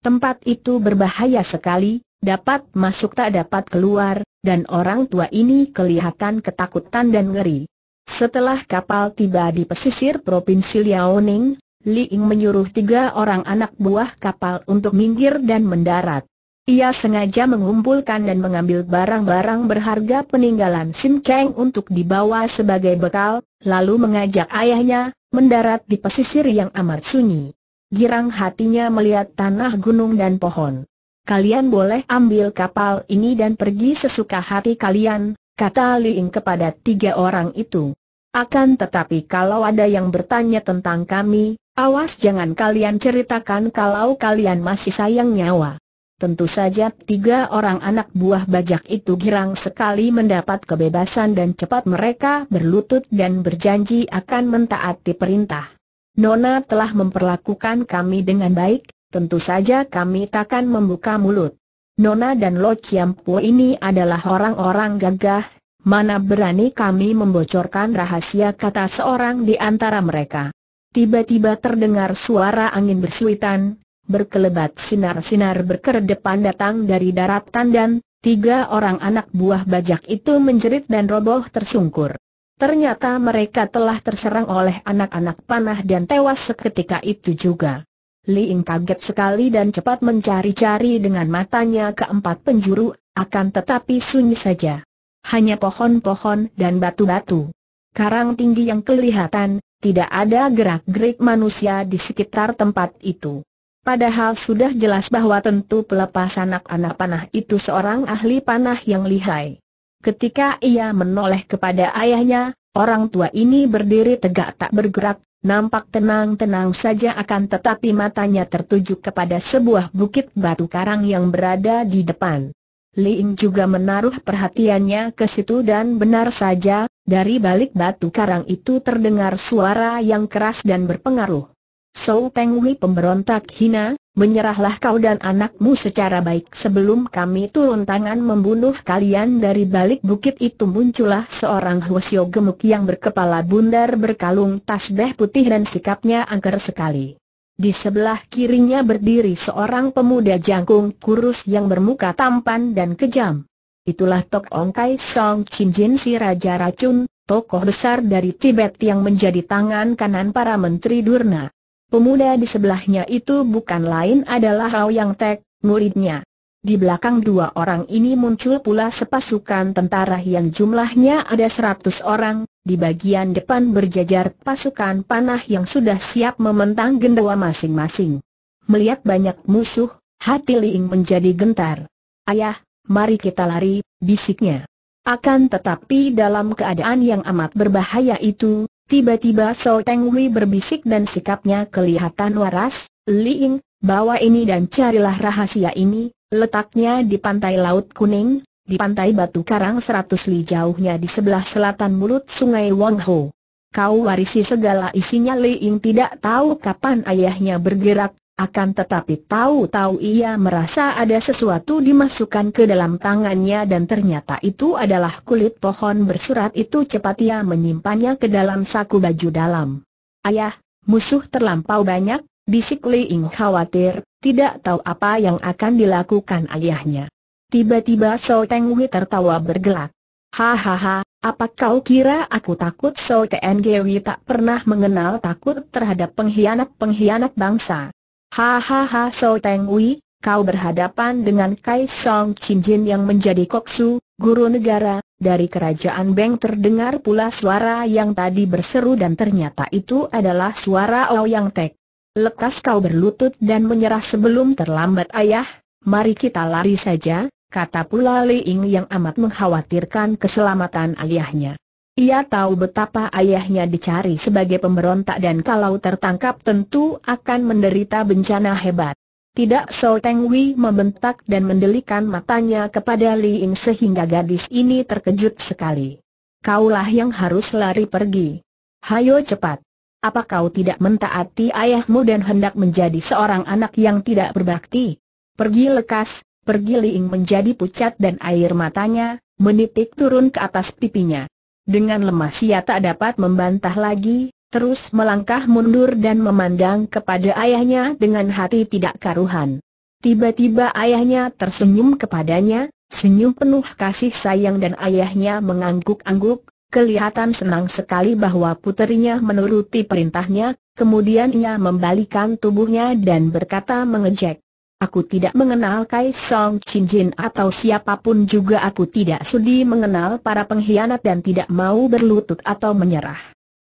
Tempat itu berbahaya sekali, Dapat masuk tak dapat keluar, dan orang tua ini kelihatan ketakutan dan ngeri. Setelah kapal tiba di pesisir Provinsi Liaoning, Li Ying menyuruh tiga orang anak buah kapal untuk minggir dan mendarat. Ia sengaja mengumpulkan dan mengambil barang-barang berharga peninggalan Sim Kang untuk dibawa sebagai bekal, lalu mengajak ayahnya mendarat di pesisir yang amat sunyi. Girang hatinya melihat tanah gunung dan pohon kalian boleh ambil kapal ini dan pergi sesuka hati kalian, kata Liing kepada tiga orang itu. Akan tetapi kalau ada yang bertanya tentang kami, awas jangan kalian ceritakan kalau kalian masih sayang nyawa. Tentu saja tiga orang anak buah bajak itu girang sekali mendapat kebebasan dan cepat mereka berlutut dan berjanji akan mentaati perintah. Nona telah memperlakukan kami dengan baik, tentu saja kami takkan membuka mulut. Nona dan Lo Chiampu ini adalah orang-orang gagah, mana berani kami membocorkan rahasia kata seorang di antara mereka. Tiba-tiba terdengar suara angin bersuitan, berkelebat sinar-sinar berkedepan datang dari darat tandan. tiga orang anak buah bajak itu menjerit dan roboh tersungkur. Ternyata mereka telah terserang oleh anak-anak panah dan tewas seketika itu juga. Liing kaget sekali dan cepat mencari-cari dengan matanya keempat penjuru, akan tetapi sunyi saja. Hanya pohon-pohon dan batu-batu. Karang tinggi yang kelihatan, tidak ada gerak-gerik manusia di sekitar tempat itu. Padahal sudah jelas bahwa tentu pelepas anak-anak panah itu seorang ahli panah yang lihai. Ketika ia menoleh kepada ayahnya, orang tua ini berdiri tegak tak bergerak, Nampak tenang-tenang saja akan tetapi matanya tertuju kepada sebuah bukit batu karang yang berada di depan. Liing juga menaruh perhatiannya ke situ dan benar saja, dari balik batu karang itu terdengar suara yang keras dan berpengaruh. Sou Tengwi pemberontak hina, menyerahlah kau dan anakmu secara baik sebelum kami turun tangan membunuh kalian dari balik bukit itu muncullah seorang Hwasyo gemuk yang berkepala bundar berkalung tasbeh putih dan sikapnya angker sekali. Di sebelah kirinya berdiri seorang pemuda jangkung kurus yang bermuka tampan dan kejam. Itulah Tok Ong Song Chin Jin si Raja Racun, tokoh besar dari Tibet yang menjadi tangan kanan para menteri Durna. Pemuda di sebelahnya itu bukan lain adalah Hao Yang Tek, muridnya. Di belakang dua orang ini muncul pula sepasukan tentara yang jumlahnya ada seratus orang, di bagian depan berjajar pasukan panah yang sudah siap mementang gendawa masing-masing. Melihat banyak musuh, hati Liing menjadi gentar. Ayah, mari kita lari, bisiknya. Akan tetapi dalam keadaan yang amat berbahaya itu, Tiba-tiba So Teng Hui berbisik dan sikapnya kelihatan waras, Li Ying, bawa ini dan carilah rahasia ini, letaknya di pantai Laut Kuning, di pantai Batu Karang seratus li jauhnya di sebelah selatan mulut sungai Wong Ho. Kau warisi segala isinya Li Ying tidak tahu kapan ayahnya bergerak, akan tetapi tahu-tahu ia merasa ada sesuatu dimasukkan ke dalam tangannya dan ternyata itu adalah kulit pohon bersurat itu cepat ia menyimpannya ke dalam saku baju dalam. Ayah, musuh terlampau banyak, bisik Li Ying khawatir, tidak tahu apa yang akan dilakukan ayahnya. Tiba-tiba So Teng Wei tertawa bergelak. Hahaha, apa kau kira aku takut So Teng Wei tak pernah mengenal takut terhadap pengkhianat-pengkhianat bangsa? Hahaha So Teng Wei, kau berhadapan dengan Kai Song Chin Jin yang menjadi koksu, guru negara, dari kerajaan Beng terdengar pula suara yang tadi berseru dan ternyata itu adalah suara Ouyang Tek. Lekas kau berlutut dan menyerah sebelum terlambat ayah, mari kita lari saja, kata pula Li Ying yang amat mengkhawatirkan keselamatan ayahnya. Ia tahu betapa ayahnya dicari sebagai pemberontak dan kalau tertangkap tentu akan menderita bencana hebat. Tidak So Teng Wei membentak dan mendelikan matanya kepada Li Ying sehingga gadis ini terkejut sekali. Kaulah yang harus lari pergi. Hayo cepat. Apa kau tidak mentaati ayahmu dan hendak menjadi seorang anak yang tidak berbakti? Pergi lekas, pergi Li Ying menjadi pucat dan air matanya, menitik turun ke atas pipinya. Dengan lemas ia tak dapat membantah lagi, terus melangkah mundur dan memandang kepada ayahnya dengan hati tidak karuhan. Tiba-tiba ayahnya tersenyum kepadanya, senyum penuh kasih sayang dan ayahnya mengangguk-angguk, kelihatan senang sekali bahwa puterinya menuruti perintahnya, kemudian ia membalikan tubuhnya dan berkata mengejek, Aku tidak mengenal Kai Song Chin Jin atau siapapun juga aku tidak sudi mengenal para pengkhianat dan tidak mau berlutut atau menyerah.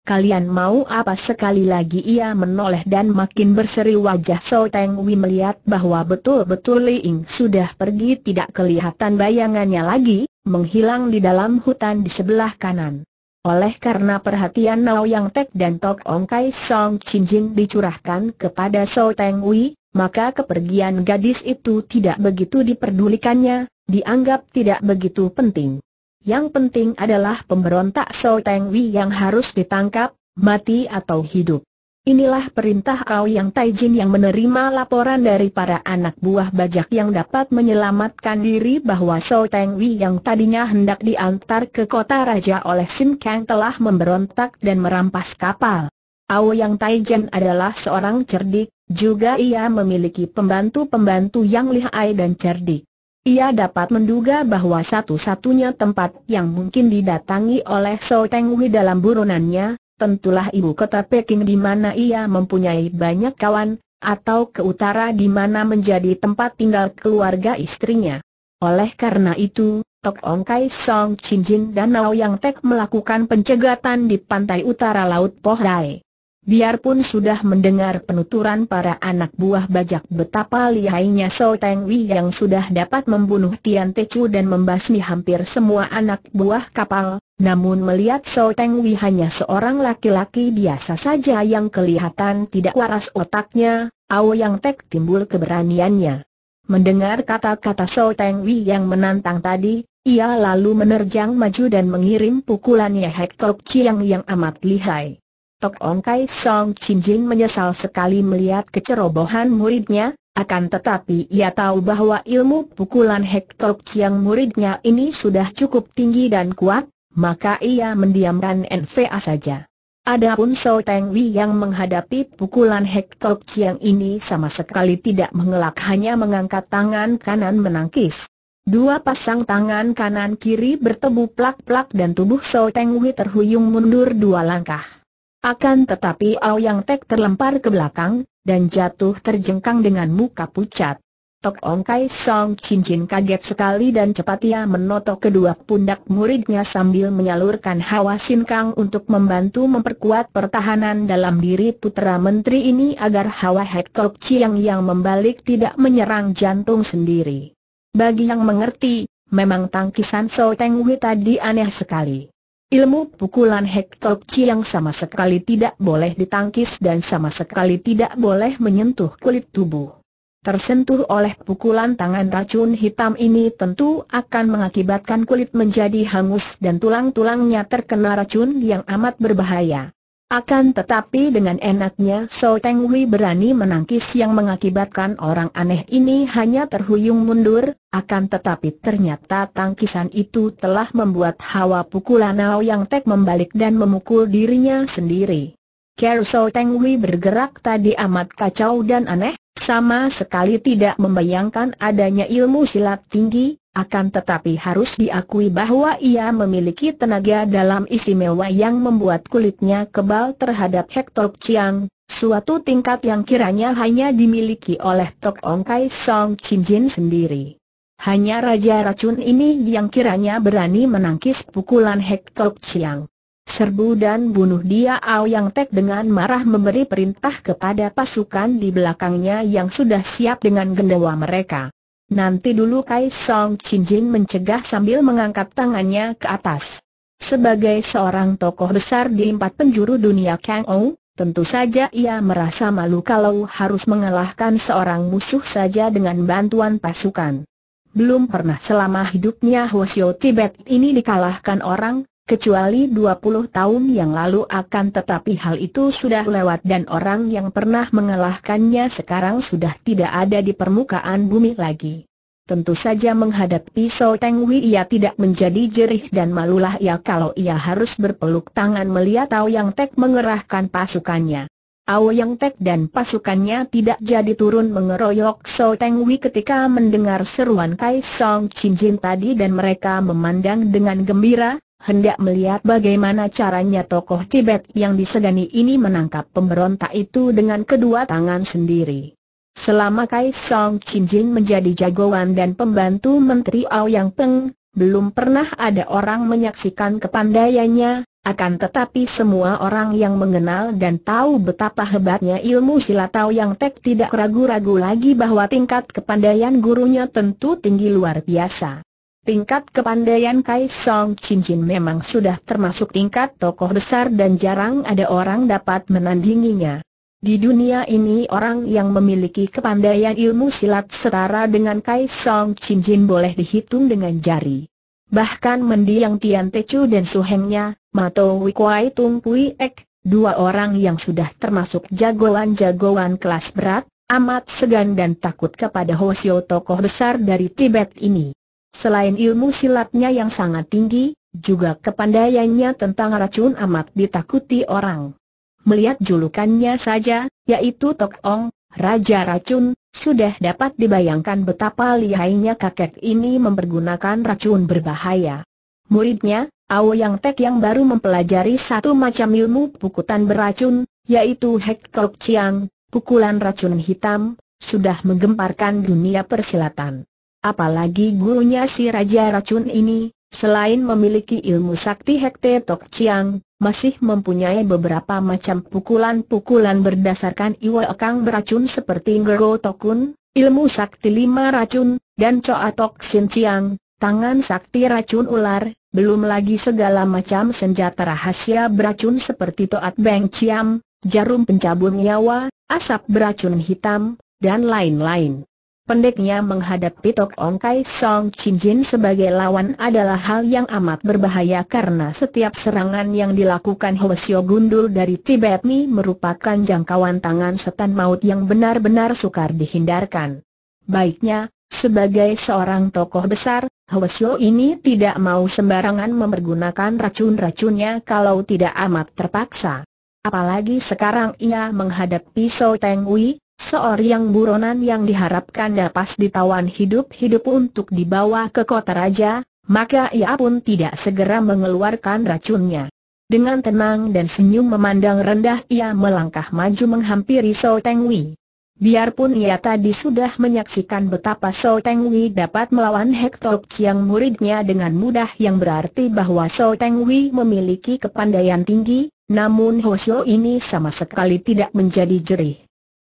Kalian mau apa sekali lagi ia menoleh dan makin berseri wajah So Teng Wei melihat bahwa betul-betul Li Ying sudah pergi tidak kelihatan bayangannya lagi, menghilang di dalam hutan di sebelah kanan. Oleh karena perhatian Nao Yang Tek dan Tok Ong Kai Song Chin Jin dicurahkan kepada So Teng Wei, maka kepergian gadis itu tidak begitu diperdulikannya, dianggap tidak begitu penting. Yang penting adalah pemberontak So Teng Wei yang harus ditangkap, mati atau hidup. Inilah perintah kau yang Taijin yang menerima laporan dari para anak buah bajak yang dapat menyelamatkan diri bahwa So Teng Wei yang tadinya hendak diantar ke kota raja oleh Sim Kang telah memberontak dan merampas kapal yang Taijen adalah seorang cerdik, juga ia memiliki pembantu-pembantu yang lihai dan cerdik. Ia dapat menduga bahwa satu-satunya tempat yang mungkin didatangi oleh So Teng Wei dalam buronannya, tentulah ibu kota Peking di mana ia mempunyai banyak kawan, atau ke utara di mana menjadi tempat tinggal keluarga istrinya. Oleh karena itu, Tok Ong Kai Song Chin Jin dan Nao Yang Tek melakukan pencegatan di pantai utara Laut Pohdai. Biarpun sudah mendengar penuturan para anak buah bajak betapa lihainya So Teng Wei yang sudah dapat membunuh Tian Te Chu dan membasmi hampir semua anak buah kapal, namun melihat So Teng Wei hanya seorang laki-laki biasa saja yang kelihatan tidak waras otaknya, Ao Yang Tek timbul keberaniannya. Mendengar kata-kata So Teng Wei yang menantang tadi, ia lalu menerjang maju dan mengirim pukulannya Hek Kok Chiang yang amat lihai. Tok Ong Kai Song Chin Jin menyesal sekali melihat kecerobohan muridnya, akan tetapi ia tahu bahwa ilmu pukulan Hek Tok Chiang muridnya ini sudah cukup tinggi dan kuat, maka ia mendiamkan NVA saja. Adapun So Teng Wi yang menghadapi pukulan Hek Tok Chiang ini sama sekali tidak mengelak hanya mengangkat tangan kanan menangkis. Dua pasang tangan kanan kiri bertemu plak-plak dan tubuh So Teng Wi terhuyung mundur dua langkah. Akan tetapi Ao Yang Tek terlempar ke belakang, dan jatuh terjengkang dengan muka pucat. Tok Ong Kai Song Cincin kaget sekali dan cepat ia menotok kedua pundak muridnya sambil menyalurkan hawa sinkang untuk membantu memperkuat pertahanan dalam diri putera menteri ini agar hawa Hektok Chiang yang membalik tidak menyerang jantung sendiri. Bagi yang mengerti, memang tangkisan So Teng Wei tadi aneh sekali. Ilmu pukulan Hektok Chi yang sama sekali tidak boleh ditangkis dan sama sekali tidak boleh menyentuh kulit tubuh. Tersentuh oleh pukulan tangan racun hitam ini tentu akan mengakibatkan kulit menjadi hangus dan tulang-tulangnya terkena racun yang amat berbahaya. Akan tetapi dengan enaknya So Teng Hui berani menangkis yang mengakibatkan orang aneh ini hanya terhuyung mundur, akan tetapi ternyata tangkisan itu telah membuat hawa pukulan Nao Yang Tek membalik dan memukul dirinya sendiri. Ker So Teng Hui bergerak tadi amat kacau dan aneh, sama sekali tidak membayangkan adanya ilmu silat tinggi, akan tetapi harus diakui bahwa ia memiliki tenaga dalam istimewa yang membuat kulitnya kebal terhadap Hector Chiang, suatu tingkat yang kiranya hanya dimiliki oleh Tok Ong Kai Song Chin Jin sendiri. Hanya Raja Racun ini yang kiranya berani menangkis pukulan Hector Chiang. Serbu dan bunuh dia Ao Yang Tek dengan marah memberi perintah kepada pasukan di belakangnya yang sudah siap dengan gendawa mereka. Nanti dulu Kai Song Jin mencegah sambil mengangkat tangannya ke atas. Sebagai seorang tokoh besar di empat penjuru dunia Kang Ou, tentu saja ia merasa malu kalau harus mengalahkan seorang musuh saja dengan bantuan pasukan. Belum pernah selama hidupnya Hwasyo Tibet ini dikalahkan orang, kecuali 20 tahun yang lalu akan tetapi hal itu sudah lewat dan orang yang pernah mengalahkannya sekarang sudah tidak ada di permukaan bumi lagi. Tentu saja menghadapi So Teng Wei ia tidak menjadi jerih dan malulah ia kalau ia harus berpeluk tangan melihat Ao Yang Tek mengerahkan pasukannya. Ao Yang Tek dan pasukannya tidak jadi turun mengeroyok So Teng Wei ketika mendengar seruan Kai Song Chin Jin tadi dan mereka memandang dengan gembira, hendak melihat bagaimana caranya tokoh Tibet yang disegani ini menangkap pemberontak itu dengan kedua tangan sendiri. Selama Kai Song Chin Jin menjadi jagoan dan pembantu Menteri Yang Peng, belum pernah ada orang menyaksikan kepandaiannya, akan tetapi semua orang yang mengenal dan tahu betapa hebatnya ilmu silat Yang Tek tidak ragu-ragu lagi bahwa tingkat kepandaian gurunya tentu tinggi luar biasa. Tingkat kepandaian Kai Song Chin Cincin memang sudah termasuk tingkat tokoh besar dan jarang ada orang dapat menandinginya. Di dunia ini orang yang memiliki kepandaian ilmu silat setara dengan Kai Song Chin Cincin boleh dihitung dengan jari. Bahkan mendiang Tian Te Chu dan suhengnya, Mato Kuai Tung Pui Ek, dua orang yang sudah termasuk jagoan-jagoan kelas berat, amat segan dan takut kepada Hosio tokoh besar dari Tibet ini. Selain ilmu silatnya yang sangat tinggi, juga kepandaiannya tentang racun amat ditakuti orang. Melihat julukannya saja, yaitu Tok Ong, Raja Racun, sudah dapat dibayangkan betapa lihainya kakek ini mempergunakan racun berbahaya. Muridnya, Yang Tek yang baru mempelajari satu macam ilmu pukutan beracun, yaitu Hek Kok Chiang, pukulan racun hitam, sudah menggemparkan dunia persilatan. Apalagi gurunya si Raja Racun ini, selain memiliki ilmu sakti Hekte Tok Chiang, masih mempunyai beberapa macam pukulan-pukulan berdasarkan Iwa kang beracun seperti Ngero Tokun, ilmu sakti lima racun, dan Coa Tok Sin Chiang, tangan sakti racun ular, belum lagi segala macam senjata rahasia beracun seperti Toat Beng Chiang, jarum pencabut nyawa, asap beracun hitam, dan lain-lain. Pendeknya menghadapi Tok Ong Kai Song Chin Jin sebagai lawan adalah hal yang amat berbahaya karena setiap serangan yang dilakukan Hwasyo Gundul dari Tibet Mi merupakan jangkauan tangan setan maut yang benar-benar sukar dihindarkan. Baiknya, sebagai seorang tokoh besar, Hwasyo ini tidak mau sembarangan mempergunakan racun-racunnya kalau tidak amat terpaksa. Apalagi sekarang ia menghadapi So Teng Wei, seorang buronan yang diharapkan dapat ditawan hidup-hidup untuk dibawa ke kota raja, maka ia pun tidak segera mengeluarkan racunnya. Dengan tenang dan senyum memandang rendah ia melangkah maju menghampiri So Teng Wei. Biarpun ia tadi sudah menyaksikan betapa So Teng Wei dapat melawan Hector Chiang muridnya dengan mudah yang berarti bahwa So Teng Wei memiliki kepandaian tinggi, namun Hosio ini sama sekali tidak menjadi jerih.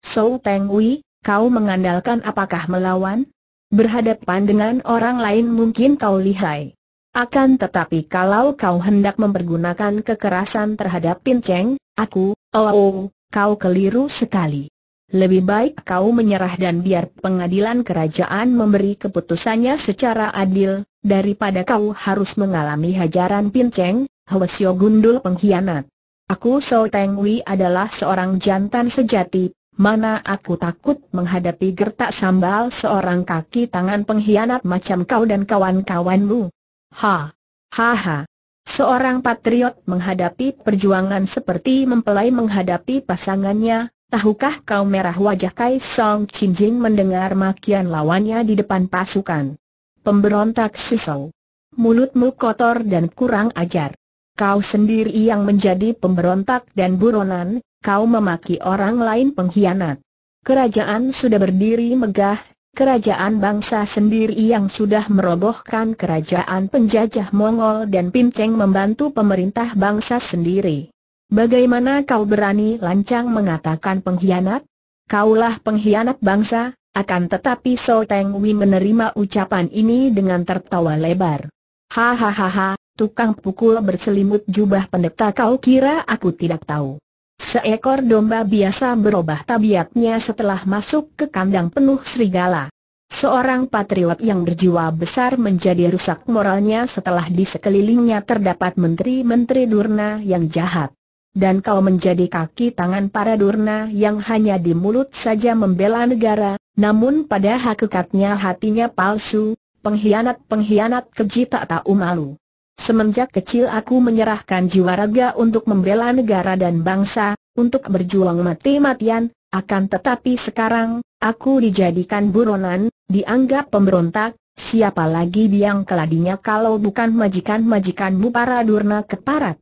Sou Peng Wei, kau mengandalkan apakah melawan? Berhadapan dengan orang lain mungkin kau lihai. Akan tetapi kalau kau hendak mempergunakan kekerasan terhadap Pinceng, aku, oh, oh, kau keliru sekali. Lebih baik kau menyerah dan biar pengadilan kerajaan memberi keputusannya secara adil, daripada kau harus mengalami hajaran Pinceng, Hwasyo Gundul pengkhianat. Aku Sou Teng Wei adalah seorang jantan sejati, Mana aku takut menghadapi gertak sambal seorang kaki tangan pengkhianat macam kau dan kawan-kawanmu. Ha! Ha ha! Seorang patriot menghadapi perjuangan seperti mempelai menghadapi pasangannya, tahukah kau merah wajah Kai Song Chin Jing mendengar makian lawannya di depan pasukan. Pemberontak sisau. Mulutmu kotor dan kurang ajar. Kau sendiri yang menjadi pemberontak dan buronan, kau memaki orang lain pengkhianat. Kerajaan sudah berdiri megah, kerajaan bangsa sendiri yang sudah merobohkan kerajaan penjajah Mongol dan Pinceng membantu pemerintah bangsa sendiri. Bagaimana kau berani lancang mengatakan pengkhianat? Kaulah pengkhianat bangsa, akan tetapi So Teng Wei menerima ucapan ini dengan tertawa lebar. Hahaha, tukang pukul berselimut jubah pendeta kau kira aku tidak tahu. Seekor domba biasa berubah tabiatnya setelah masuk ke kandang penuh serigala. Seorang patriot yang berjiwa besar menjadi rusak moralnya setelah di sekelilingnya terdapat menteri-menteri durna yang jahat. Dan kau menjadi kaki tangan para durna yang hanya di mulut saja membela negara, namun pada hakikatnya hatinya palsu, pengkhianat-pengkhianat keji tak tahu malu. Semenjak kecil aku menyerahkan jiwa raga untuk membela negara dan bangsa, untuk berjuang mati-matian, akan tetapi sekarang, aku dijadikan buronan, dianggap pemberontak, siapa lagi biang keladinya kalau bukan majikan-majikanmu para durna keparat.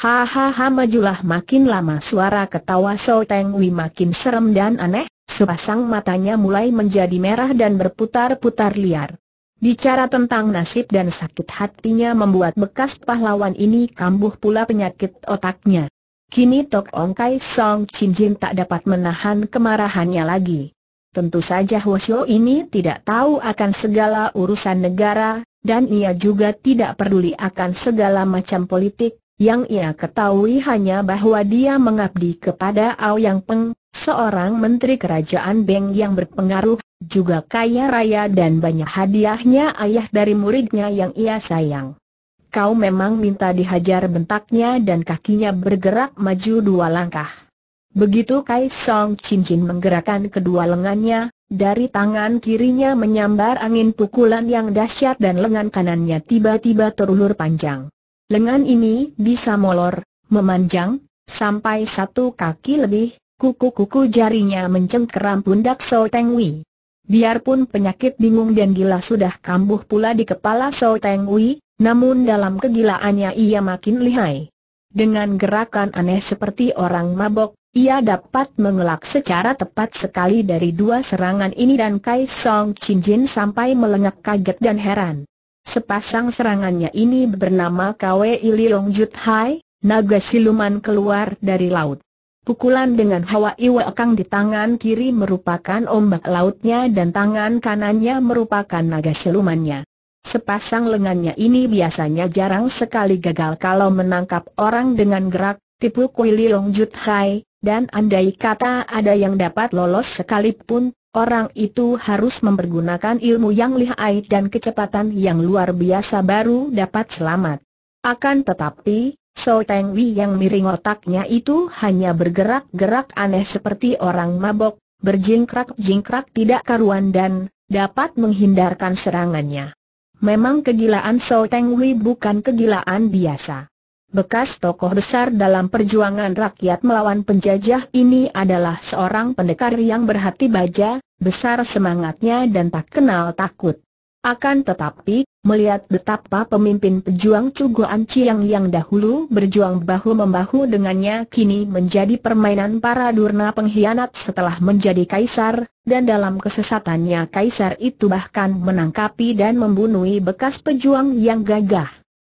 Hahaha majulah makin lama suara ketawa So Teng makin serem dan aneh, sepasang matanya mulai menjadi merah dan berputar-putar liar. Bicara tentang nasib dan sakit hatinya membuat bekas pahlawan ini kambuh pula penyakit otaknya. Kini Tok Ong Kai Song Chin Jin tak dapat menahan kemarahannya lagi. Tentu saja Hwasyo ini tidak tahu akan segala urusan negara, dan ia juga tidak peduli akan segala macam politik, yang ia ketahui hanya bahwa dia mengabdi kepada Ao Yang Peng, seorang menteri kerajaan Beng yang berpengaruh juga kaya raya dan banyak hadiahnya ayah dari muridnya yang ia sayang. Kau memang minta dihajar bentaknya dan kakinya bergerak maju dua langkah. Begitu Kai Song Cincin menggerakkan kedua lengannya, dari tangan kirinya menyambar angin pukulan yang dahsyat dan lengan kanannya tiba-tiba terulur panjang. Lengan ini bisa molor, memanjang, sampai satu kaki lebih, kuku-kuku jarinya mencengkeram pundak So Wei. Biarpun penyakit bingung dan gila sudah kambuh pula di kepala Sao Teng Wei, namun dalam kegilaannya ia makin lihai. Dengan gerakan aneh seperti orang mabok, ia dapat mengelak secara tepat sekali dari dua serangan ini dan Kai Song Chin Jin sampai melengak kaget dan heran. Sepasang serangannya ini bernama Kwei Liong Jut Hai, naga siluman keluar dari laut. Pukulan dengan Hawa Iwa Kang di tangan kiri merupakan ombak lautnya dan tangan kanannya merupakan naga silumannya. Sepasang lengannya ini biasanya jarang sekali gagal kalau menangkap orang dengan gerak, tipu Kui Liong Jut Hai, dan andai kata ada yang dapat lolos sekalipun, orang itu harus mempergunakan ilmu yang lihai dan kecepatan yang luar biasa baru dapat selamat. Akan tetapi, So Teng Wei yang miring otaknya itu hanya bergerak-gerak aneh seperti orang mabok, berjingkrak-jingkrak tidak karuan dan dapat menghindarkan serangannya. Memang kegilaan So Teng Wei bukan kegilaan biasa. Bekas tokoh besar dalam perjuangan rakyat melawan penjajah ini adalah seorang pendekar yang berhati baja, besar semangatnya dan tak kenal takut. Akan tetapi, melihat betapa pemimpin pejuang Cugoan Ciang yang dahulu berjuang bahu-membahu dengannya kini menjadi permainan para durna pengkhianat setelah menjadi kaisar, dan dalam kesesatannya kaisar itu bahkan menangkapi dan membunuhi bekas pejuang yang gagah.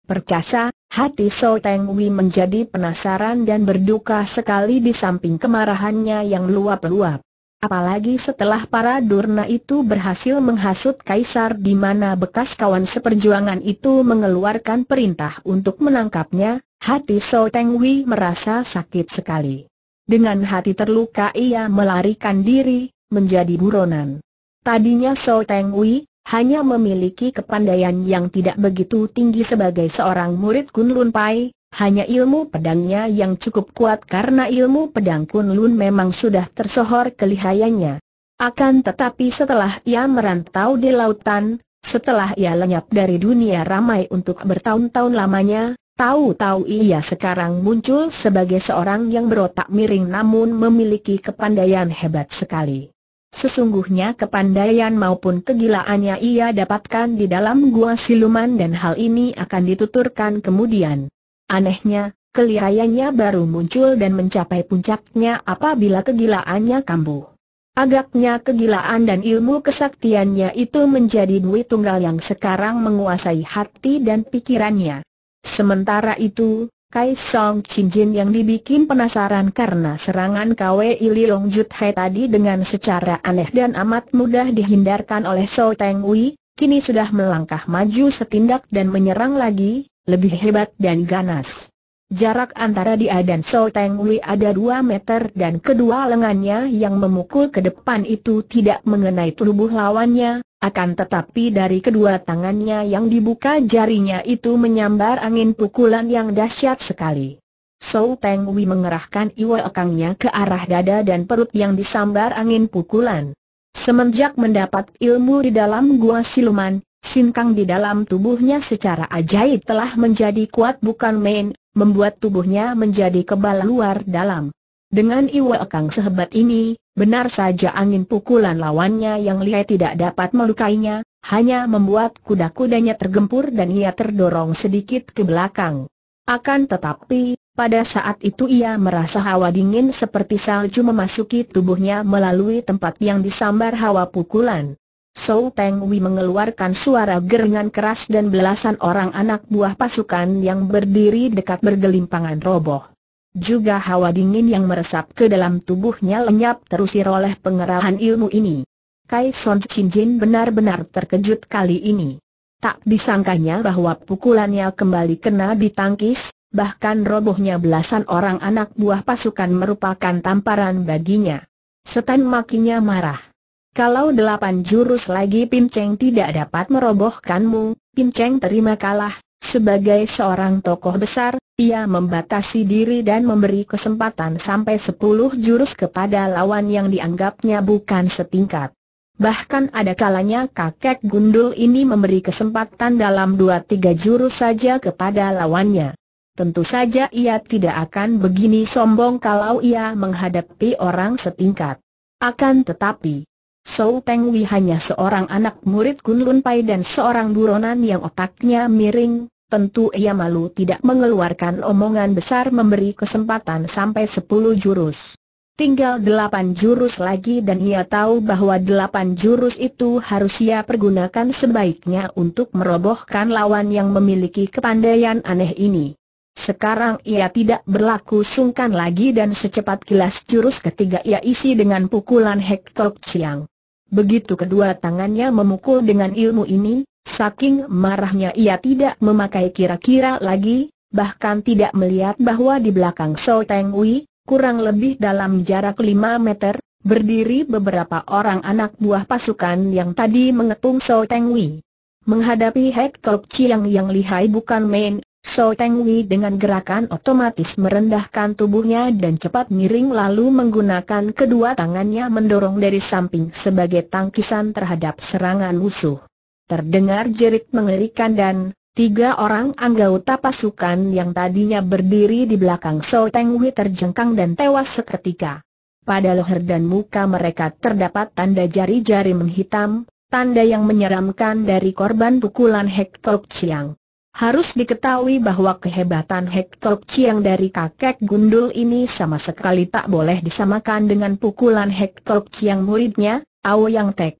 Perkasa, hati So Teng Wei menjadi penasaran dan berduka sekali di samping kemarahannya yang luap-luap. Apalagi setelah para durna itu berhasil menghasut kaisar di mana bekas kawan seperjuangan itu mengeluarkan perintah untuk menangkapnya, hati So Teng Wei merasa sakit sekali. Dengan hati terluka ia melarikan diri, menjadi buronan. Tadinya So Teng Wei hanya memiliki kepandaian yang tidak begitu tinggi sebagai seorang murid Kun Lun Pai, hanya ilmu pedangnya yang cukup kuat karena ilmu pedang Kunlun memang sudah tersohor kelihayannya. Akan tetapi setelah ia merantau di lautan, setelah ia lenyap dari dunia ramai untuk bertahun-tahun lamanya, tahu-tahu ia sekarang muncul sebagai seorang yang berotak miring namun memiliki kepandaian hebat sekali. Sesungguhnya kepandaian maupun kegilaannya ia dapatkan di dalam gua siluman dan hal ini akan dituturkan kemudian. Anehnya, kelihayannya baru muncul dan mencapai puncaknya apabila kegilaannya kambuh. Agaknya kegilaan dan ilmu kesaktiannya itu menjadi duit tunggal yang sekarang menguasai hati dan pikirannya. Sementara itu, Kai Song Jin yang dibikin penasaran karena serangan Kwei Long Jut Hai tadi dengan secara aneh dan amat mudah dihindarkan oleh So Teng Wei, kini sudah melangkah maju setindak dan menyerang lagi, lebih hebat dan ganas. Jarak antara dia dan So Teng Wei ada dua meter dan kedua lengannya yang memukul ke depan itu tidak mengenai tubuh lawannya, akan tetapi dari kedua tangannya yang dibuka jarinya itu menyambar angin pukulan yang dahsyat sekali. So Teng Wei mengerahkan iwa ekangnya ke arah dada dan perut yang disambar angin pukulan. Semenjak mendapat ilmu di dalam gua siluman, Sinkang di dalam tubuhnya secara ajaib telah menjadi kuat bukan main, membuat tubuhnya menjadi kebal luar dalam. Dengan Iwa Kang sehebat ini, benar saja angin pukulan lawannya yang lihat tidak dapat melukainya, hanya membuat kuda-kudanya tergempur dan ia terdorong sedikit ke belakang. Akan tetapi, pada saat itu ia merasa hawa dingin seperti salju memasuki tubuhnya melalui tempat yang disambar hawa pukulan. Sou Teng Wei mengeluarkan suara geringan keras dan belasan orang anak buah pasukan yang berdiri dekat bergelimpangan roboh. Juga hawa dingin yang meresap ke dalam tubuhnya lenyap terusir oleh pengerahan ilmu ini. Kai Son Chin Jin benar-benar terkejut kali ini. Tak disangkanya bahwa pukulannya kembali kena ditangkis, bahkan robohnya belasan orang anak buah pasukan merupakan tamparan baginya. Setan makinya marah. Kalau delapan jurus lagi Pinceng tidak dapat merobohkanmu, Pinceng terima kalah. Sebagai seorang tokoh besar, ia membatasi diri dan memberi kesempatan sampai sepuluh jurus kepada lawan yang dianggapnya bukan setingkat. Bahkan ada kalanya kakek gundul ini memberi kesempatan dalam dua tiga jurus saja kepada lawannya. Tentu saja ia tidak akan begini sombong kalau ia menghadapi orang setingkat. Akan tetapi, Sou Peng Wei hanya seorang anak murid Kun Lun Pai dan seorang buronan yang otaknya miring, tentu ia malu tidak mengeluarkan omongan besar memberi kesempatan sampai sepuluh jurus. Tinggal delapan jurus lagi dan ia tahu bahwa delapan jurus itu harus ia pergunakan sebaiknya untuk merobohkan lawan yang memiliki kepandaian aneh ini. Sekarang ia tidak berlaku sungkan lagi dan secepat kilas jurus ketiga ia isi dengan pukulan Hektok Chiang. Begitu kedua tangannya memukul dengan ilmu ini, saking marahnya ia tidak memakai kira-kira lagi, bahkan tidak melihat bahwa di belakang So Teng Wei, kurang lebih dalam jarak lima meter, berdiri beberapa orang anak buah pasukan yang tadi mengepung So Teng Wei. Menghadapi Hek Kok Chiang yang lihai bukan main, So Teng Wei dengan gerakan otomatis merendahkan tubuhnya dan cepat miring lalu menggunakan kedua tangannya mendorong dari samping sebagai tangkisan terhadap serangan musuh. Terdengar jerit mengerikan dan Tiga orang anggota pasukan yang tadinya berdiri di belakang So Teng Wei terjengkang dan tewas seketika. Pada leher dan muka mereka terdapat tanda jari-jari menghitam, tanda yang menyeramkan dari korban pukulan Hek Tok Chiang. Harus diketahui bahwa kehebatan Hektok Chiang dari kakek gundul ini sama sekali tak boleh disamakan dengan pukulan Hektok Chiang muridnya, Ao Yang Tek.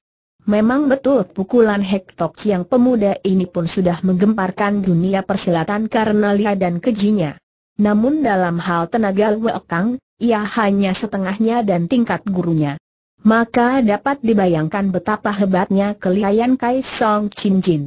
Memang betul pukulan Hektok Chiang pemuda ini pun sudah menggemparkan dunia persilatan karena lia dan kejinya. Namun dalam hal tenaga Wekang, ia hanya setengahnya dan tingkat gurunya. Maka dapat dibayangkan betapa hebatnya kelihayan Song Chin Jin.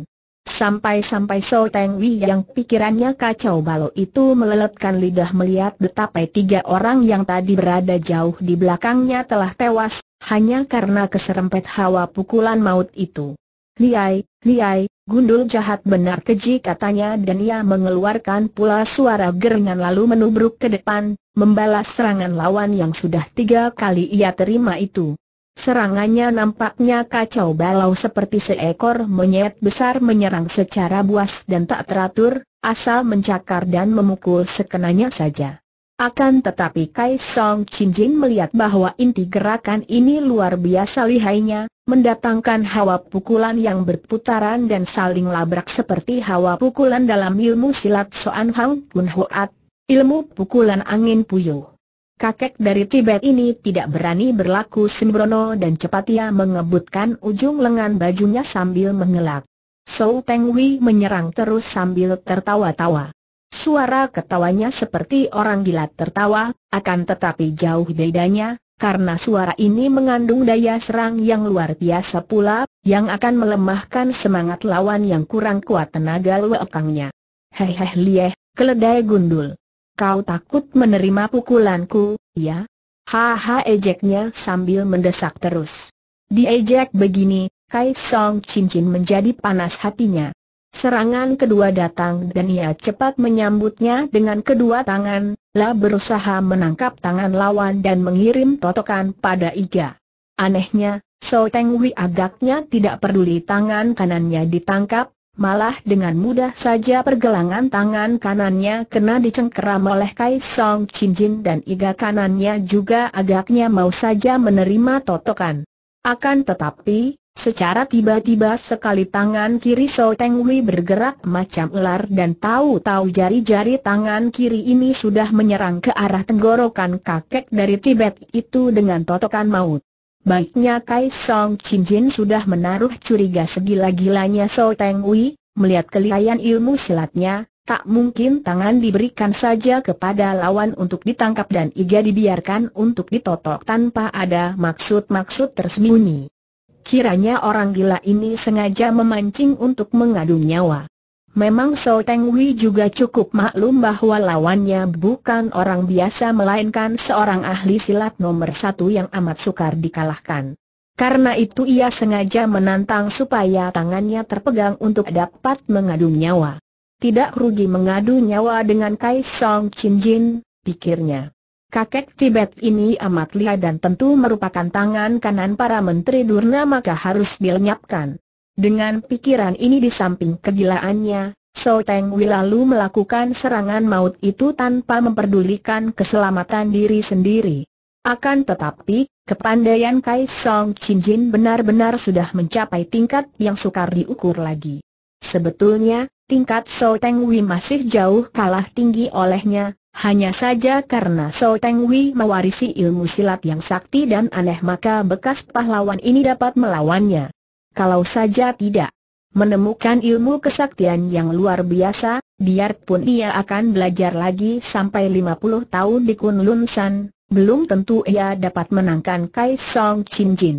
Sampai-sampai So Teng Wei yang pikirannya kacau balau itu meleletkan lidah melihat betapa tiga orang yang tadi berada jauh di belakangnya telah tewas, hanya karena keserempet hawa pukulan maut itu. Liai, liai, gundul jahat benar keji katanya dan ia mengeluarkan pula suara geringan lalu menubruk ke depan, membalas serangan lawan yang sudah tiga kali ia terima itu. Serangannya nampaknya kacau balau seperti seekor monyet besar menyerang secara buas dan tak teratur, asal mencakar dan memukul sekenanya saja. Akan tetapi Kai Song Chin Jin melihat bahwa inti gerakan ini luar biasa lihainya, mendatangkan hawa pukulan yang berputaran dan saling labrak seperti hawa pukulan dalam ilmu silat Soan Hang Kun Hoat, ilmu pukulan angin puyuh. Kakek dari Tibet ini tidak berani berlaku sembrono dan cepat ia mengebutkan ujung lengan bajunya sambil mengelak. Sou Teng Wei menyerang terus sambil tertawa-tawa. Suara ketawanya seperti orang gila tertawa, akan tetapi jauh bedanya, karena suara ini mengandung daya serang yang luar biasa pula, yang akan melemahkan semangat lawan yang kurang kuat tenaga luekangnya. Hehehe lieh, keledai gundul. Kau takut menerima pukulanku, ya? Haha ejeknya sambil mendesak terus. Di ejek begini, Kai Song cincin menjadi panas hatinya. Serangan kedua datang dan ia cepat menyambutnya dengan kedua tangan, lah berusaha menangkap tangan lawan dan mengirim totokan pada Iga. Anehnya, So Teng Wei agaknya tidak peduli tangan kanannya ditangkap, Malah dengan mudah saja pergelangan tangan kanannya kena dicengkeram oleh Kai Kaisong Cincin dan iga kanannya juga agaknya mau saja menerima totokan. Akan tetapi, secara tiba-tiba sekali tangan kiri So Teng Wei bergerak macam ular dan tahu-tahu jari-jari tangan kiri ini sudah menyerang ke arah tenggorokan kakek dari Tibet itu dengan totokan maut. Baiknya Kai Song Jin sudah menaruh curiga segila-gilanya So Teng Wei, melihat kelihayan ilmu silatnya, tak mungkin tangan diberikan saja kepada lawan untuk ditangkap dan iga dibiarkan untuk ditotok tanpa ada maksud-maksud tersembunyi. Kiranya orang gila ini sengaja memancing untuk mengadu nyawa. Memang So Teng Wei juga cukup maklum bahwa lawannya bukan orang biasa melainkan seorang ahli silat nomor satu yang amat sukar dikalahkan. Karena itu ia sengaja menantang supaya tangannya terpegang untuk dapat mengadu nyawa. Tidak rugi mengadu nyawa dengan Kai Song Chin Jin, pikirnya. Kakek Tibet ini amat lihat dan tentu merupakan tangan kanan para menteri durna maka harus dilenyapkan. Dengan pikiran ini di samping kegilaannya, So Teng Wei lalu melakukan serangan maut itu tanpa memperdulikan keselamatan diri sendiri. Akan tetapi, kepandaian Kai Song Chin Jin benar-benar sudah mencapai tingkat yang sukar diukur lagi. Sebetulnya, tingkat So Teng Wei masih jauh kalah tinggi olehnya, hanya saja karena So Teng Wei mewarisi ilmu silat yang sakti dan aneh maka bekas pahlawan ini dapat melawannya. Kalau saja tidak menemukan ilmu kesaktian yang luar biasa, biarpun ia akan belajar lagi sampai 50 tahun di Kunlun San, belum tentu ia dapat menangkan Kai Song Chin Jin.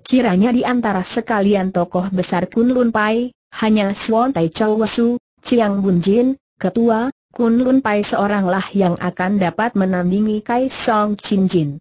Kiranya di antara sekalian tokoh besar Kunlun Pai, hanya Swan Tai Chow Wasu, Chiang Bun Jin, Ketua, Kun Lun Pai seoranglah yang akan dapat menandingi Kai Song Chin Jin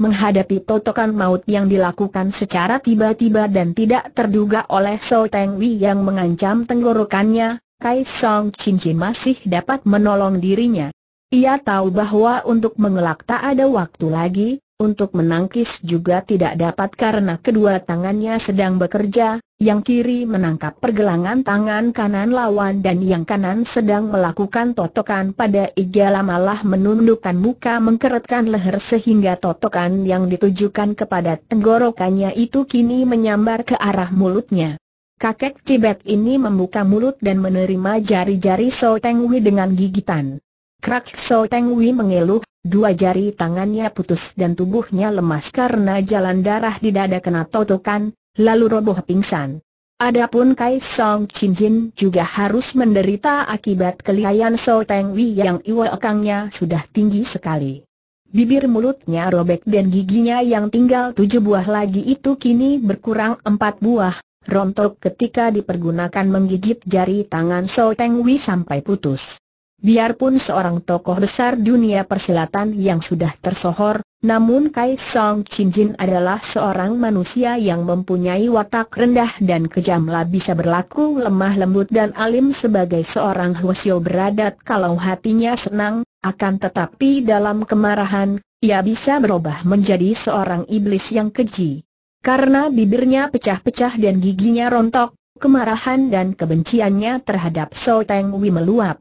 menghadapi totokan maut yang dilakukan secara tiba-tiba dan tidak terduga oleh So Teng Wei yang mengancam tenggorokannya, Kai Song Cincin masih dapat menolong dirinya. Ia tahu bahwa untuk mengelak tak ada waktu lagi, untuk menangkis juga tidak dapat karena kedua tangannya sedang bekerja, yang kiri menangkap pergelangan tangan kanan lawan dan yang kanan sedang melakukan totokan pada igala malah menundukkan muka mengkeretkan leher sehingga totokan yang ditujukan kepada tenggorokannya itu kini menyambar ke arah mulutnya. Kakek Tibet ini membuka mulut dan menerima jari-jari Wei dengan gigitan. Krak So Teng Wei mengeluh, dua jari tangannya putus dan tubuhnya lemas karena jalan darah di dada kena totokan, lalu roboh pingsan. Adapun Kai Song Chin Jin juga harus menderita akibat kelihayan So Teng Wei yang iwa ekangnya sudah tinggi sekali. Bibir mulutnya robek dan giginya yang tinggal tujuh buah lagi itu kini berkurang empat buah, rontok ketika dipergunakan menggigit jari tangan So Teng Wei sampai putus. Biarpun seorang tokoh besar dunia persilatan yang sudah tersohor, namun Kai Song Chin Jin adalah seorang manusia yang mempunyai watak rendah dan kejamlah bisa berlaku lemah lembut dan alim sebagai seorang Huasio beradat kalau hatinya senang, akan tetapi dalam kemarahan, ia bisa berubah menjadi seorang iblis yang keji. Karena bibirnya pecah-pecah dan giginya rontok, kemarahan dan kebenciannya terhadap So Teng Wei meluap.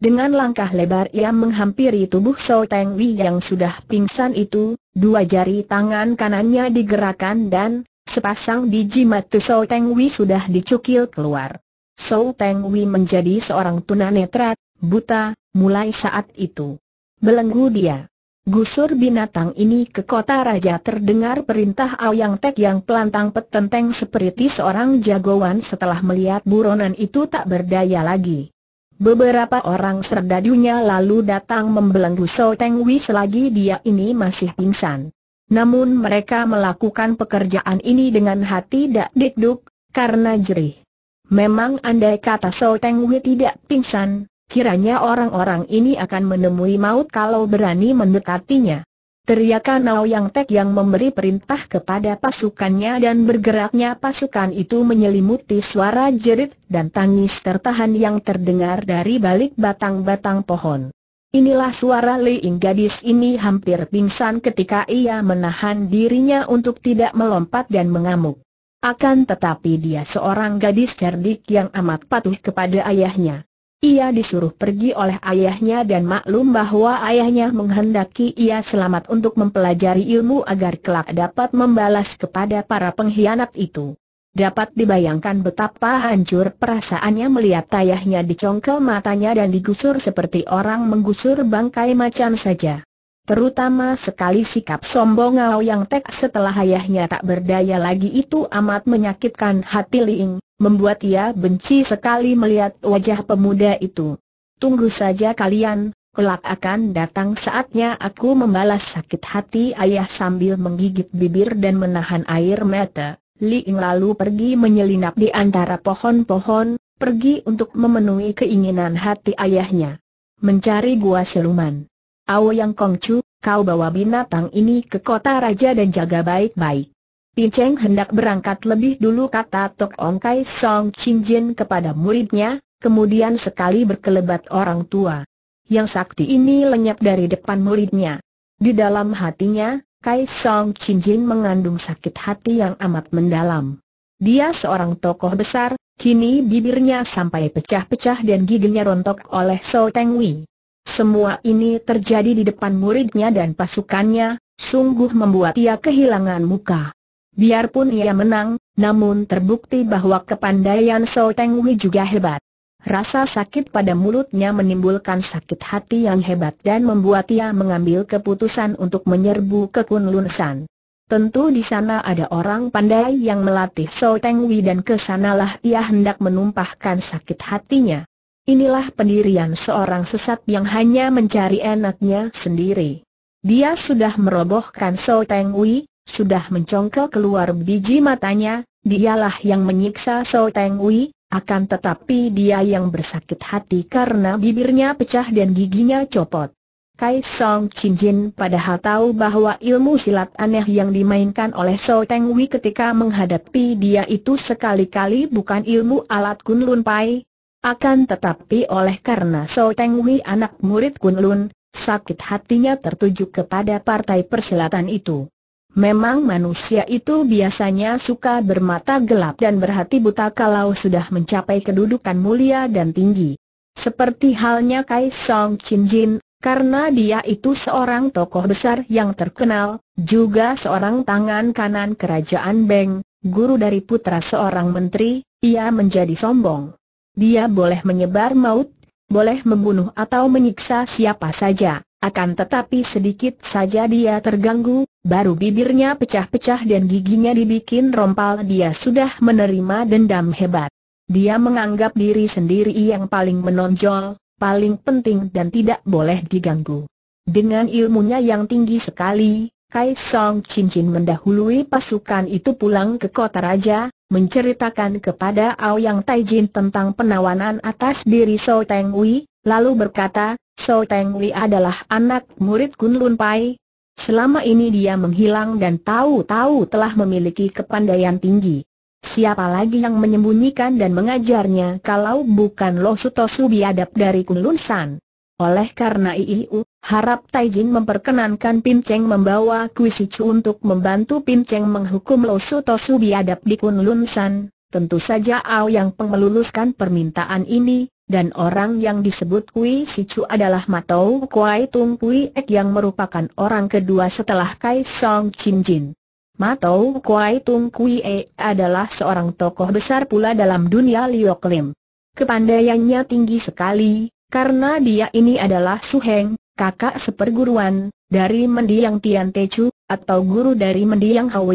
Dengan langkah lebar ia menghampiri tubuh So Teng Wei yang sudah pingsan itu, dua jari tangan kanannya digerakkan dan, sepasang biji mata So Teng Wei sudah dicukil keluar. So Teng Wei menjadi seorang tunanetra, buta, mulai saat itu. Belenggu dia. Gusur binatang ini ke kota raja terdengar perintah Aoyang Tek yang pelantang petenteng seperti seorang jagoan setelah melihat buronan itu tak berdaya lagi. Beberapa orang serdadunya lalu datang membelenggu So Teng Wei selagi dia ini masih pingsan. Namun mereka melakukan pekerjaan ini dengan hati tak dikduk, karena jerih. Memang andai kata So Teng Wei tidak pingsan, kiranya orang-orang ini akan menemui maut kalau berani mendekatinya. Teriakan Nao Yang Tek yang memberi perintah kepada pasukannya dan bergeraknya pasukan itu menyelimuti suara jerit dan tangis tertahan yang terdengar dari balik batang-batang pohon. Inilah suara Liing gadis ini hampir pingsan ketika ia menahan dirinya untuk tidak melompat dan mengamuk. Akan tetapi dia seorang gadis cerdik yang amat patuh kepada ayahnya. Ia disuruh pergi oleh ayahnya dan maklum bahwa ayahnya menghendaki ia selamat untuk mempelajari ilmu agar kelak dapat membalas kepada para pengkhianat itu. Dapat dibayangkan betapa hancur perasaannya melihat ayahnya dicongkel matanya dan digusur seperti orang menggusur bangkai macan saja. Terutama sekali sikap sombong Ngao Yang Tek setelah ayahnya tak berdaya lagi itu amat menyakitkan hati Liing, membuat ia benci sekali melihat wajah pemuda itu. Tunggu saja kalian, kelak akan datang saatnya aku membalas sakit hati ayah sambil menggigit bibir dan menahan air mata. Liing lalu pergi menyelinap di antara pohon-pohon, pergi untuk memenuhi keinginan hati ayahnya. Mencari gua siluman yang Kongcu, kau bawa binatang ini ke kota raja dan jaga baik-baik. Pin Cheng hendak berangkat lebih dulu kata Tok Ong Kai Song Chin Jin kepada muridnya, kemudian sekali berkelebat orang tua. Yang sakti ini lenyap dari depan muridnya. Di dalam hatinya, Kai Song Chin Jin mengandung sakit hati yang amat mendalam. Dia seorang tokoh besar, kini bibirnya sampai pecah-pecah dan giginya rontok oleh So Teng Wei. Semua ini terjadi di depan muridnya dan pasukannya, sungguh membuat ia kehilangan muka. Biarpun ia menang, namun terbukti bahwa kepandaian So Teng Hui juga hebat. Rasa sakit pada mulutnya menimbulkan sakit hati yang hebat dan membuat ia mengambil keputusan untuk menyerbu ke Kunlun San. Tentu di sana ada orang pandai yang melatih So Teng Hui dan kesanalah ia hendak menumpahkan sakit hatinya. Inilah pendirian seorang sesat yang hanya mencari enaknya sendiri. Dia sudah merobohkan So Teng Wei, sudah mencongkel keluar biji matanya, dialah yang menyiksa So Teng Wei, akan tetapi dia yang bersakit hati karena bibirnya pecah dan giginya copot. Kai Song Chin Jin padahal tahu bahwa ilmu silat aneh yang dimainkan oleh So Teng Wei ketika menghadapi dia itu sekali-kali bukan ilmu alat Kun Lun Pai, akan tetapi oleh karena So Teng anak murid Kunlun, sakit hatinya tertuju kepada partai Perselatan itu. Memang manusia itu biasanya suka bermata gelap dan berhati buta kalau sudah mencapai kedudukan mulia dan tinggi. Seperti halnya Kai Song Chin Jin, karena dia itu seorang tokoh besar yang terkenal, juga seorang tangan kanan kerajaan Beng, guru dari putra seorang menteri, ia menjadi sombong. Dia boleh menyebar maut, boleh membunuh atau menyiksa siapa saja, akan tetapi sedikit saja dia terganggu, baru bibirnya pecah-pecah dan giginya dibikin rompal dia sudah menerima dendam hebat. Dia menganggap diri sendiri yang paling menonjol, paling penting dan tidak boleh diganggu. Dengan ilmunya yang tinggi sekali, Kai Song Cincin mendahului pasukan itu pulang ke kota raja, menceritakan kepada Ao Yang Taijin tentang penawanan atas diri So Teng Wei, lalu berkata, So Teng Wei adalah anak murid Kun Lun Pai. Selama ini dia menghilang dan tahu-tahu telah memiliki kepandaian tinggi. Siapa lagi yang menyembunyikan dan mengajarnya kalau bukan Lo Suto Subiadab dari Kunlun San? Oleh karena itu. Harap Jin memperkenankan Pin Cheng membawa Kui si chu untuk membantu Pin Cheng menghukum Lo Su To Su biadab di Kunlun San. Tentu saja Ao yang pengeluluskan permintaan ini, dan orang yang disebut Kui si chu adalah matou Kuai Tung Kui Ek yang merupakan orang kedua setelah Kai Song Chin Jin. Matou Kuai Tung Kui Ek adalah seorang tokoh besar pula dalam dunia Liok Lim. Kepandaiannya tinggi sekali, karena dia ini adalah Suheng, kakak seperguruan, dari mendiang Tian Techu, atau guru dari mendiang Hau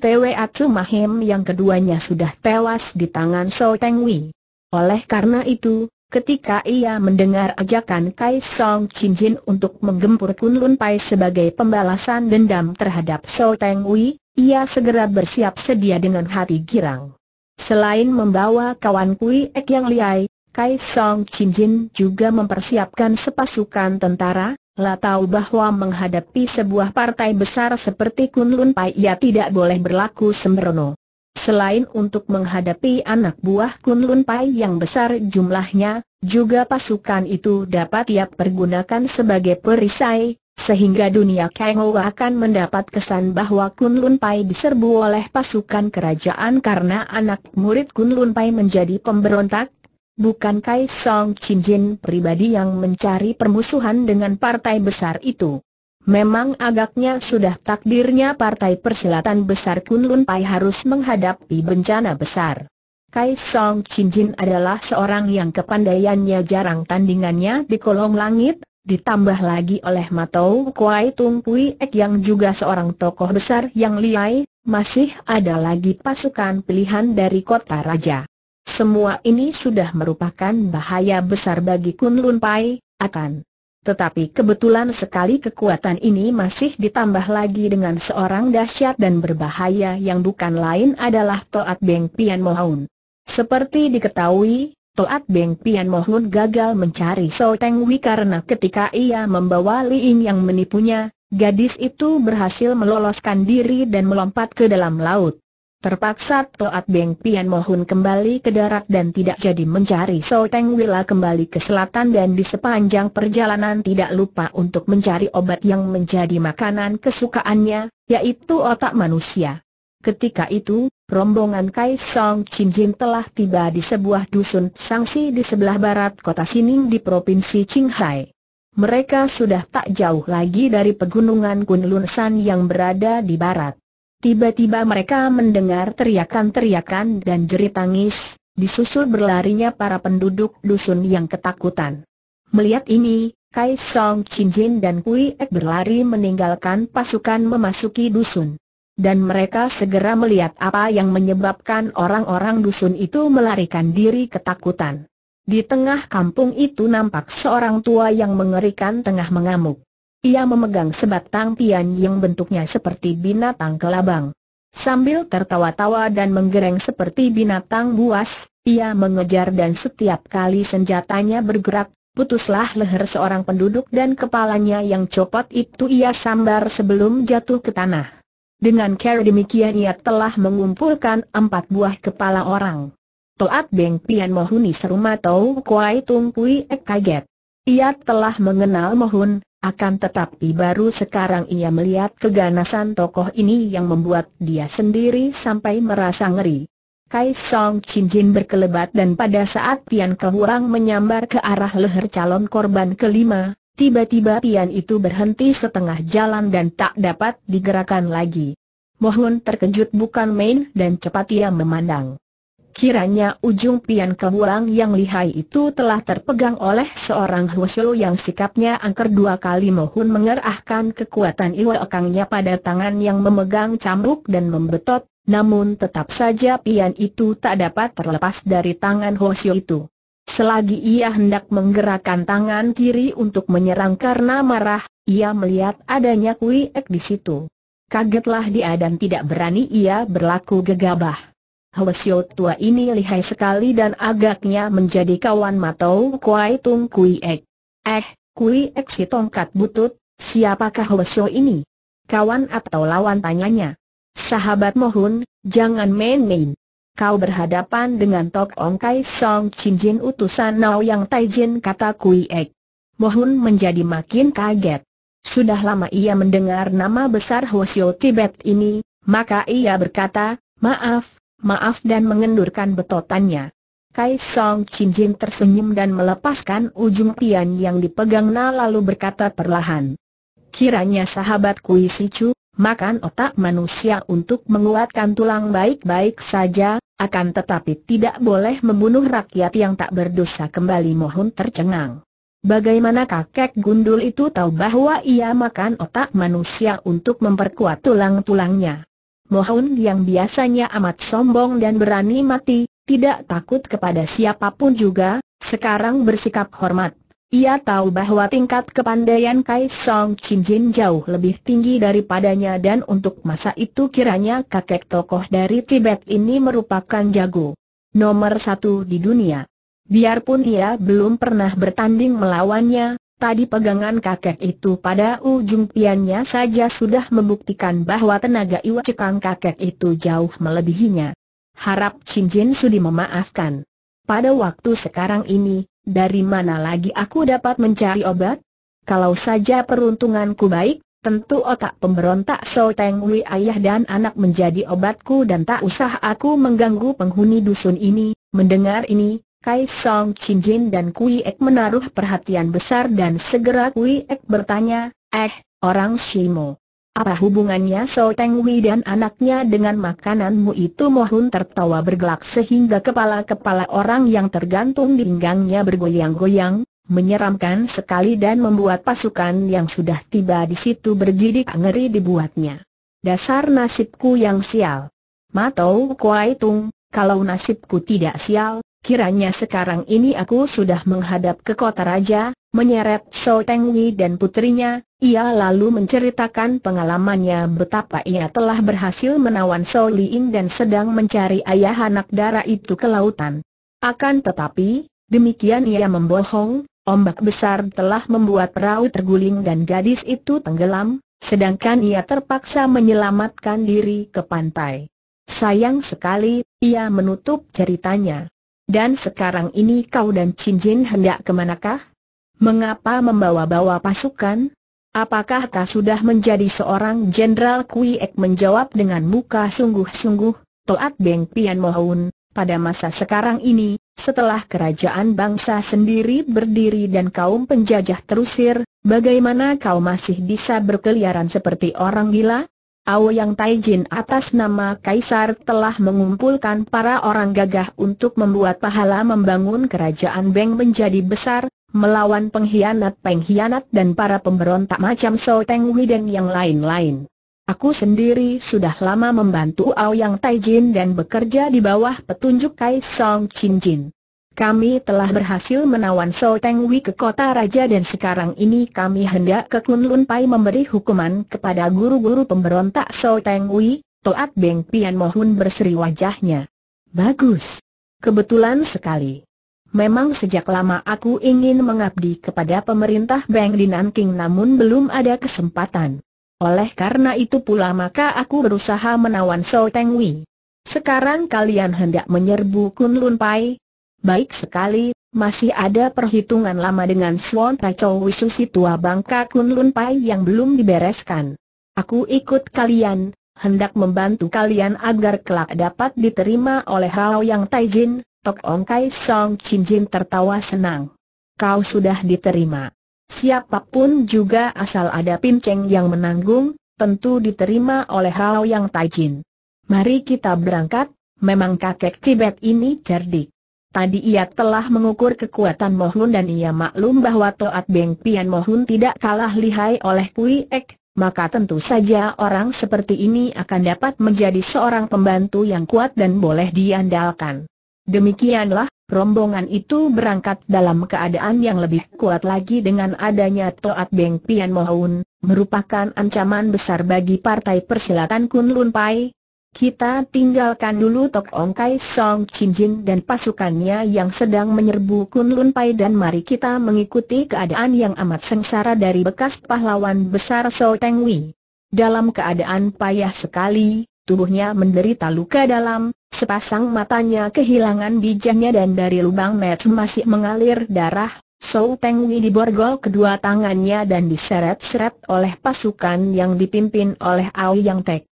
Te Twe Acu Mahim yang keduanya sudah tewas di tangan So Teng Wei. Oleh karena itu, ketika ia mendengar ajakan Kai Song Chin Jin untuk menggempur Kun Lun Pai sebagai pembalasan dendam terhadap So Teng Wei, ia segera bersiap sedia dengan hati girang. Selain membawa kawan Kui Ek yang liai, Kai Song Chin Jin juga mempersiapkan sepasukan tentara, lah tahu bahwa menghadapi sebuah partai besar seperti Kunlun Pai ia tidak boleh berlaku sembrono. Selain untuk menghadapi anak buah Kunlun Pai yang besar jumlahnya, juga pasukan itu dapat ia pergunakan sebagai perisai, sehingga dunia Kengo akan mendapat kesan bahwa Kunlun Pai diserbu oleh pasukan kerajaan karena anak murid Kunlun Pai menjadi pemberontak, bukan Kai Song Chin Jin pribadi yang mencari permusuhan dengan partai besar itu. Memang agaknya sudah takdirnya partai persilatan besar Kunlun Pai harus menghadapi bencana besar. Kai Song Chin Jin adalah seorang yang kepandaiannya jarang tandingannya di kolong langit, ditambah lagi oleh Matou Kuai Tung Pui Ek yang juga seorang tokoh besar yang liai, masih ada lagi pasukan pilihan dari kota raja. Semua ini sudah merupakan bahaya besar bagi Kunlun Pai, akan. Tetapi kebetulan sekali kekuatan ini masih ditambah lagi dengan seorang dahsyat dan berbahaya yang bukan lain adalah Toat Beng Pian Mohun. Seperti diketahui, Toat Beng Pian Mohun gagal mencari So Teng Wi karena ketika ia membawa Li Ying yang menipunya, gadis itu berhasil meloloskan diri dan melompat ke dalam laut. Terpaksa Toat Beng Pian mohon kembali ke darat dan tidak jadi mencari Teng Wila kembali ke selatan dan di sepanjang perjalanan tidak lupa untuk mencari obat yang menjadi makanan kesukaannya, yaitu otak manusia. Ketika itu, rombongan Kai Kaisong Jin telah tiba di sebuah dusun Sangsi di sebelah barat kota Sining di Provinsi Qinghai. Mereka sudah tak jauh lagi dari pegunungan Kunlun San yang berada di barat. Tiba-tiba mereka mendengar teriakan-teriakan dan jerit tangis, disusul berlarinya para penduduk dusun yang ketakutan. Melihat ini, Kai Song Chin Jin dan Kui Ek berlari meninggalkan pasukan memasuki dusun. Dan mereka segera melihat apa yang menyebabkan orang-orang dusun itu melarikan diri ketakutan. Di tengah kampung itu nampak seorang tua yang mengerikan tengah mengamuk. Ia memegang sebatang pian yang bentuknya seperti binatang kelabang. Sambil tertawa-tawa dan menggereng seperti binatang buas, ia mengejar dan setiap kali senjatanya bergerak, putuslah leher seorang penduduk dan kepalanya yang copot itu ia sambar sebelum jatuh ke tanah. Dengan cara demikian ia telah mengumpulkan empat buah kepala orang. Toat Beng Pian Mohuni seru Tau Kuai Tung Ek kaget. Ia telah mengenal Mohun, akan tetapi baru sekarang ia melihat keganasan tokoh ini yang membuat dia sendiri sampai merasa ngeri. Kai Song Cincin berkelebat dan pada saat Tian Kehurang menyambar ke arah leher calon korban kelima, tiba-tiba Tian itu berhenti setengah jalan dan tak dapat digerakkan lagi. Mohun terkejut bukan main dan cepat ia memandang. Kiranya ujung pian kehuang yang lihai itu telah terpegang oleh seorang Hoshio yang sikapnya angker dua kali mohon mengerahkan kekuatan iwakangnya pada tangan yang memegang cambuk dan membetot, namun tetap saja pian itu tak dapat terlepas dari tangan Hoshio itu. Selagi ia hendak menggerakkan tangan kiri untuk menyerang karena marah, ia melihat adanya Kui Ek di situ. Kagetlah dia dan tidak berani ia berlaku gegabah. Hwasyo tua ini lihai sekali dan agaknya menjadi kawan Matau Kuai Tung Kui Ek. Eh, Kui Ek si tongkat butut, siapakah Hwasyo ini? Kawan atau lawan tanyanya? Sahabat mohon, jangan main-main. Kau berhadapan dengan Tok Ong Kai Song Chin Jin utusan Nao Yang Tai Jin kata Kui Ek. Mohun menjadi makin kaget. Sudah lama ia mendengar nama besar Hwasyo Tibet ini, maka ia berkata, maaf, maaf dan mengendurkan betotannya. Kai Song Chin Jin tersenyum dan melepaskan ujung pian yang dipegang dipegangnya lalu berkata perlahan. Kiranya sahabat Kui Chu, makan otak manusia untuk menguatkan tulang baik-baik saja, akan tetapi tidak boleh membunuh rakyat yang tak berdosa kembali mohon tercengang. Bagaimana kakek gundul itu tahu bahwa ia makan otak manusia untuk memperkuat tulang-tulangnya? Mohun yang biasanya amat sombong dan berani mati, tidak takut kepada siapapun juga, sekarang bersikap hormat. Ia tahu bahwa tingkat kepandaian Kai Song Chin Jin jauh lebih tinggi daripadanya dan untuk masa itu kiranya kakek tokoh dari Tibet ini merupakan jago nomor satu di dunia. Biarpun ia belum pernah bertanding melawannya, Tadi pegangan kakek itu pada ujung piannya saja sudah membuktikan bahwa tenaga Iwa Cekang kakek itu jauh melebihinya. Harap Chin Jin Sudi memaafkan. Pada waktu sekarang ini, dari mana lagi aku dapat mencari obat? Kalau saja peruntunganku baik, tentu otak pemberontak So Teng Wei ayah dan anak menjadi obatku dan tak usah aku mengganggu penghuni dusun ini. Mendengar ini, Kai Song Kaisong Jin dan Kui Ek menaruh perhatian besar dan segera Kui Ek bertanya, eh, orang Shimo. Apa hubungannya So Teng Wei dan anaknya dengan makananmu itu Mohun tertawa bergelak sehingga kepala-kepala orang yang tergantung di pinggangnya bergoyang-goyang, menyeramkan sekali dan membuat pasukan yang sudah tiba di situ bergidik ngeri dibuatnya. Dasar nasibku yang sial. Matau kuaitung, kalau nasibku tidak sial, Kiranya sekarang ini aku sudah menghadap ke kota raja, menyeret So Teng dan putrinya, ia lalu menceritakan pengalamannya betapa ia telah berhasil menawan So Liin dan sedang mencari ayah anak darah itu ke lautan. Akan tetapi, demikian ia membohong, ombak besar telah membuat perahu terguling dan gadis itu tenggelam, sedangkan ia terpaksa menyelamatkan diri ke pantai. Sayang sekali, ia menutup ceritanya. Dan sekarang ini kau dan Chin Jin hendak kemanakah? Mengapa membawa-bawa pasukan? Apakah kau sudah menjadi seorang Jenderal Kui Ek menjawab dengan muka sungguh-sungguh, Toat Beng Pian Mohun. pada masa sekarang ini, setelah kerajaan bangsa sendiri berdiri dan kaum penjajah terusir, bagaimana kau masih bisa berkeliaran seperti orang gila? Aoyang Taijin atas nama Kaisar telah mengumpulkan para orang gagah untuk membuat pahala membangun kerajaan Beng menjadi besar, melawan pengkhianat-pengkhianat dan para pemberontak macam So Teng Wei dan yang lain-lain. Aku sendiri sudah lama membantu Aoyang Taijin dan bekerja di bawah petunjuk Kaisong Chin Jin. Kami telah berhasil menawan So Teng Wei ke kota raja dan sekarang ini kami hendak ke Kun Lun Pai memberi hukuman kepada guru-guru pemberontak So Teng Wei, Toat Beng Pian Mohun berseri wajahnya. Bagus. Kebetulan sekali. Memang sejak lama aku ingin mengabdi kepada pemerintah Beng di Nanking namun belum ada kesempatan. Oleh karena itu pula maka aku berusaha menawan So Teng Wei. Sekarang kalian hendak menyerbu Kun Lun Pai, Baik sekali, masih ada perhitungan lama dengan Swan Tacho Wisu si tua bangka Kun Lun Pai yang belum dibereskan. Aku ikut kalian, hendak membantu kalian agar kelak dapat diterima oleh Hao Yang Taijin, Tok Ong Kai Song Chin Jin tertawa senang. Kau sudah diterima. Siapapun juga asal ada pinceng yang menanggung, tentu diterima oleh Hao Yang Taijin. Mari kita berangkat, memang kakek Tibet ini cerdik. Tadi ia telah mengukur kekuatan Mohun dan ia maklum bahwa Toat Beng Pian Mohun tidak kalah lihai oleh Kui Ek, maka tentu saja orang seperti ini akan dapat menjadi seorang pembantu yang kuat dan boleh diandalkan. Demikianlah, rombongan itu berangkat dalam keadaan yang lebih kuat lagi dengan adanya Toat Beng Pian Mohun, merupakan ancaman besar bagi Partai Persilatan Kunlun Pai, kita tinggalkan dulu Tok Ong Kai Song Chin Jin dan pasukannya yang sedang menyerbu Kunlun Pai dan mari kita mengikuti keadaan yang amat sengsara dari bekas pahlawan besar So Teng Wei. Dalam keadaan payah sekali, tubuhnya menderita luka dalam, sepasang matanya kehilangan bijaknya dan dari lubang mat masih mengalir darah. So Teng Wei diborgol kedua tangannya dan diseret-seret oleh pasukan yang dipimpin oleh Ao Yang Tek.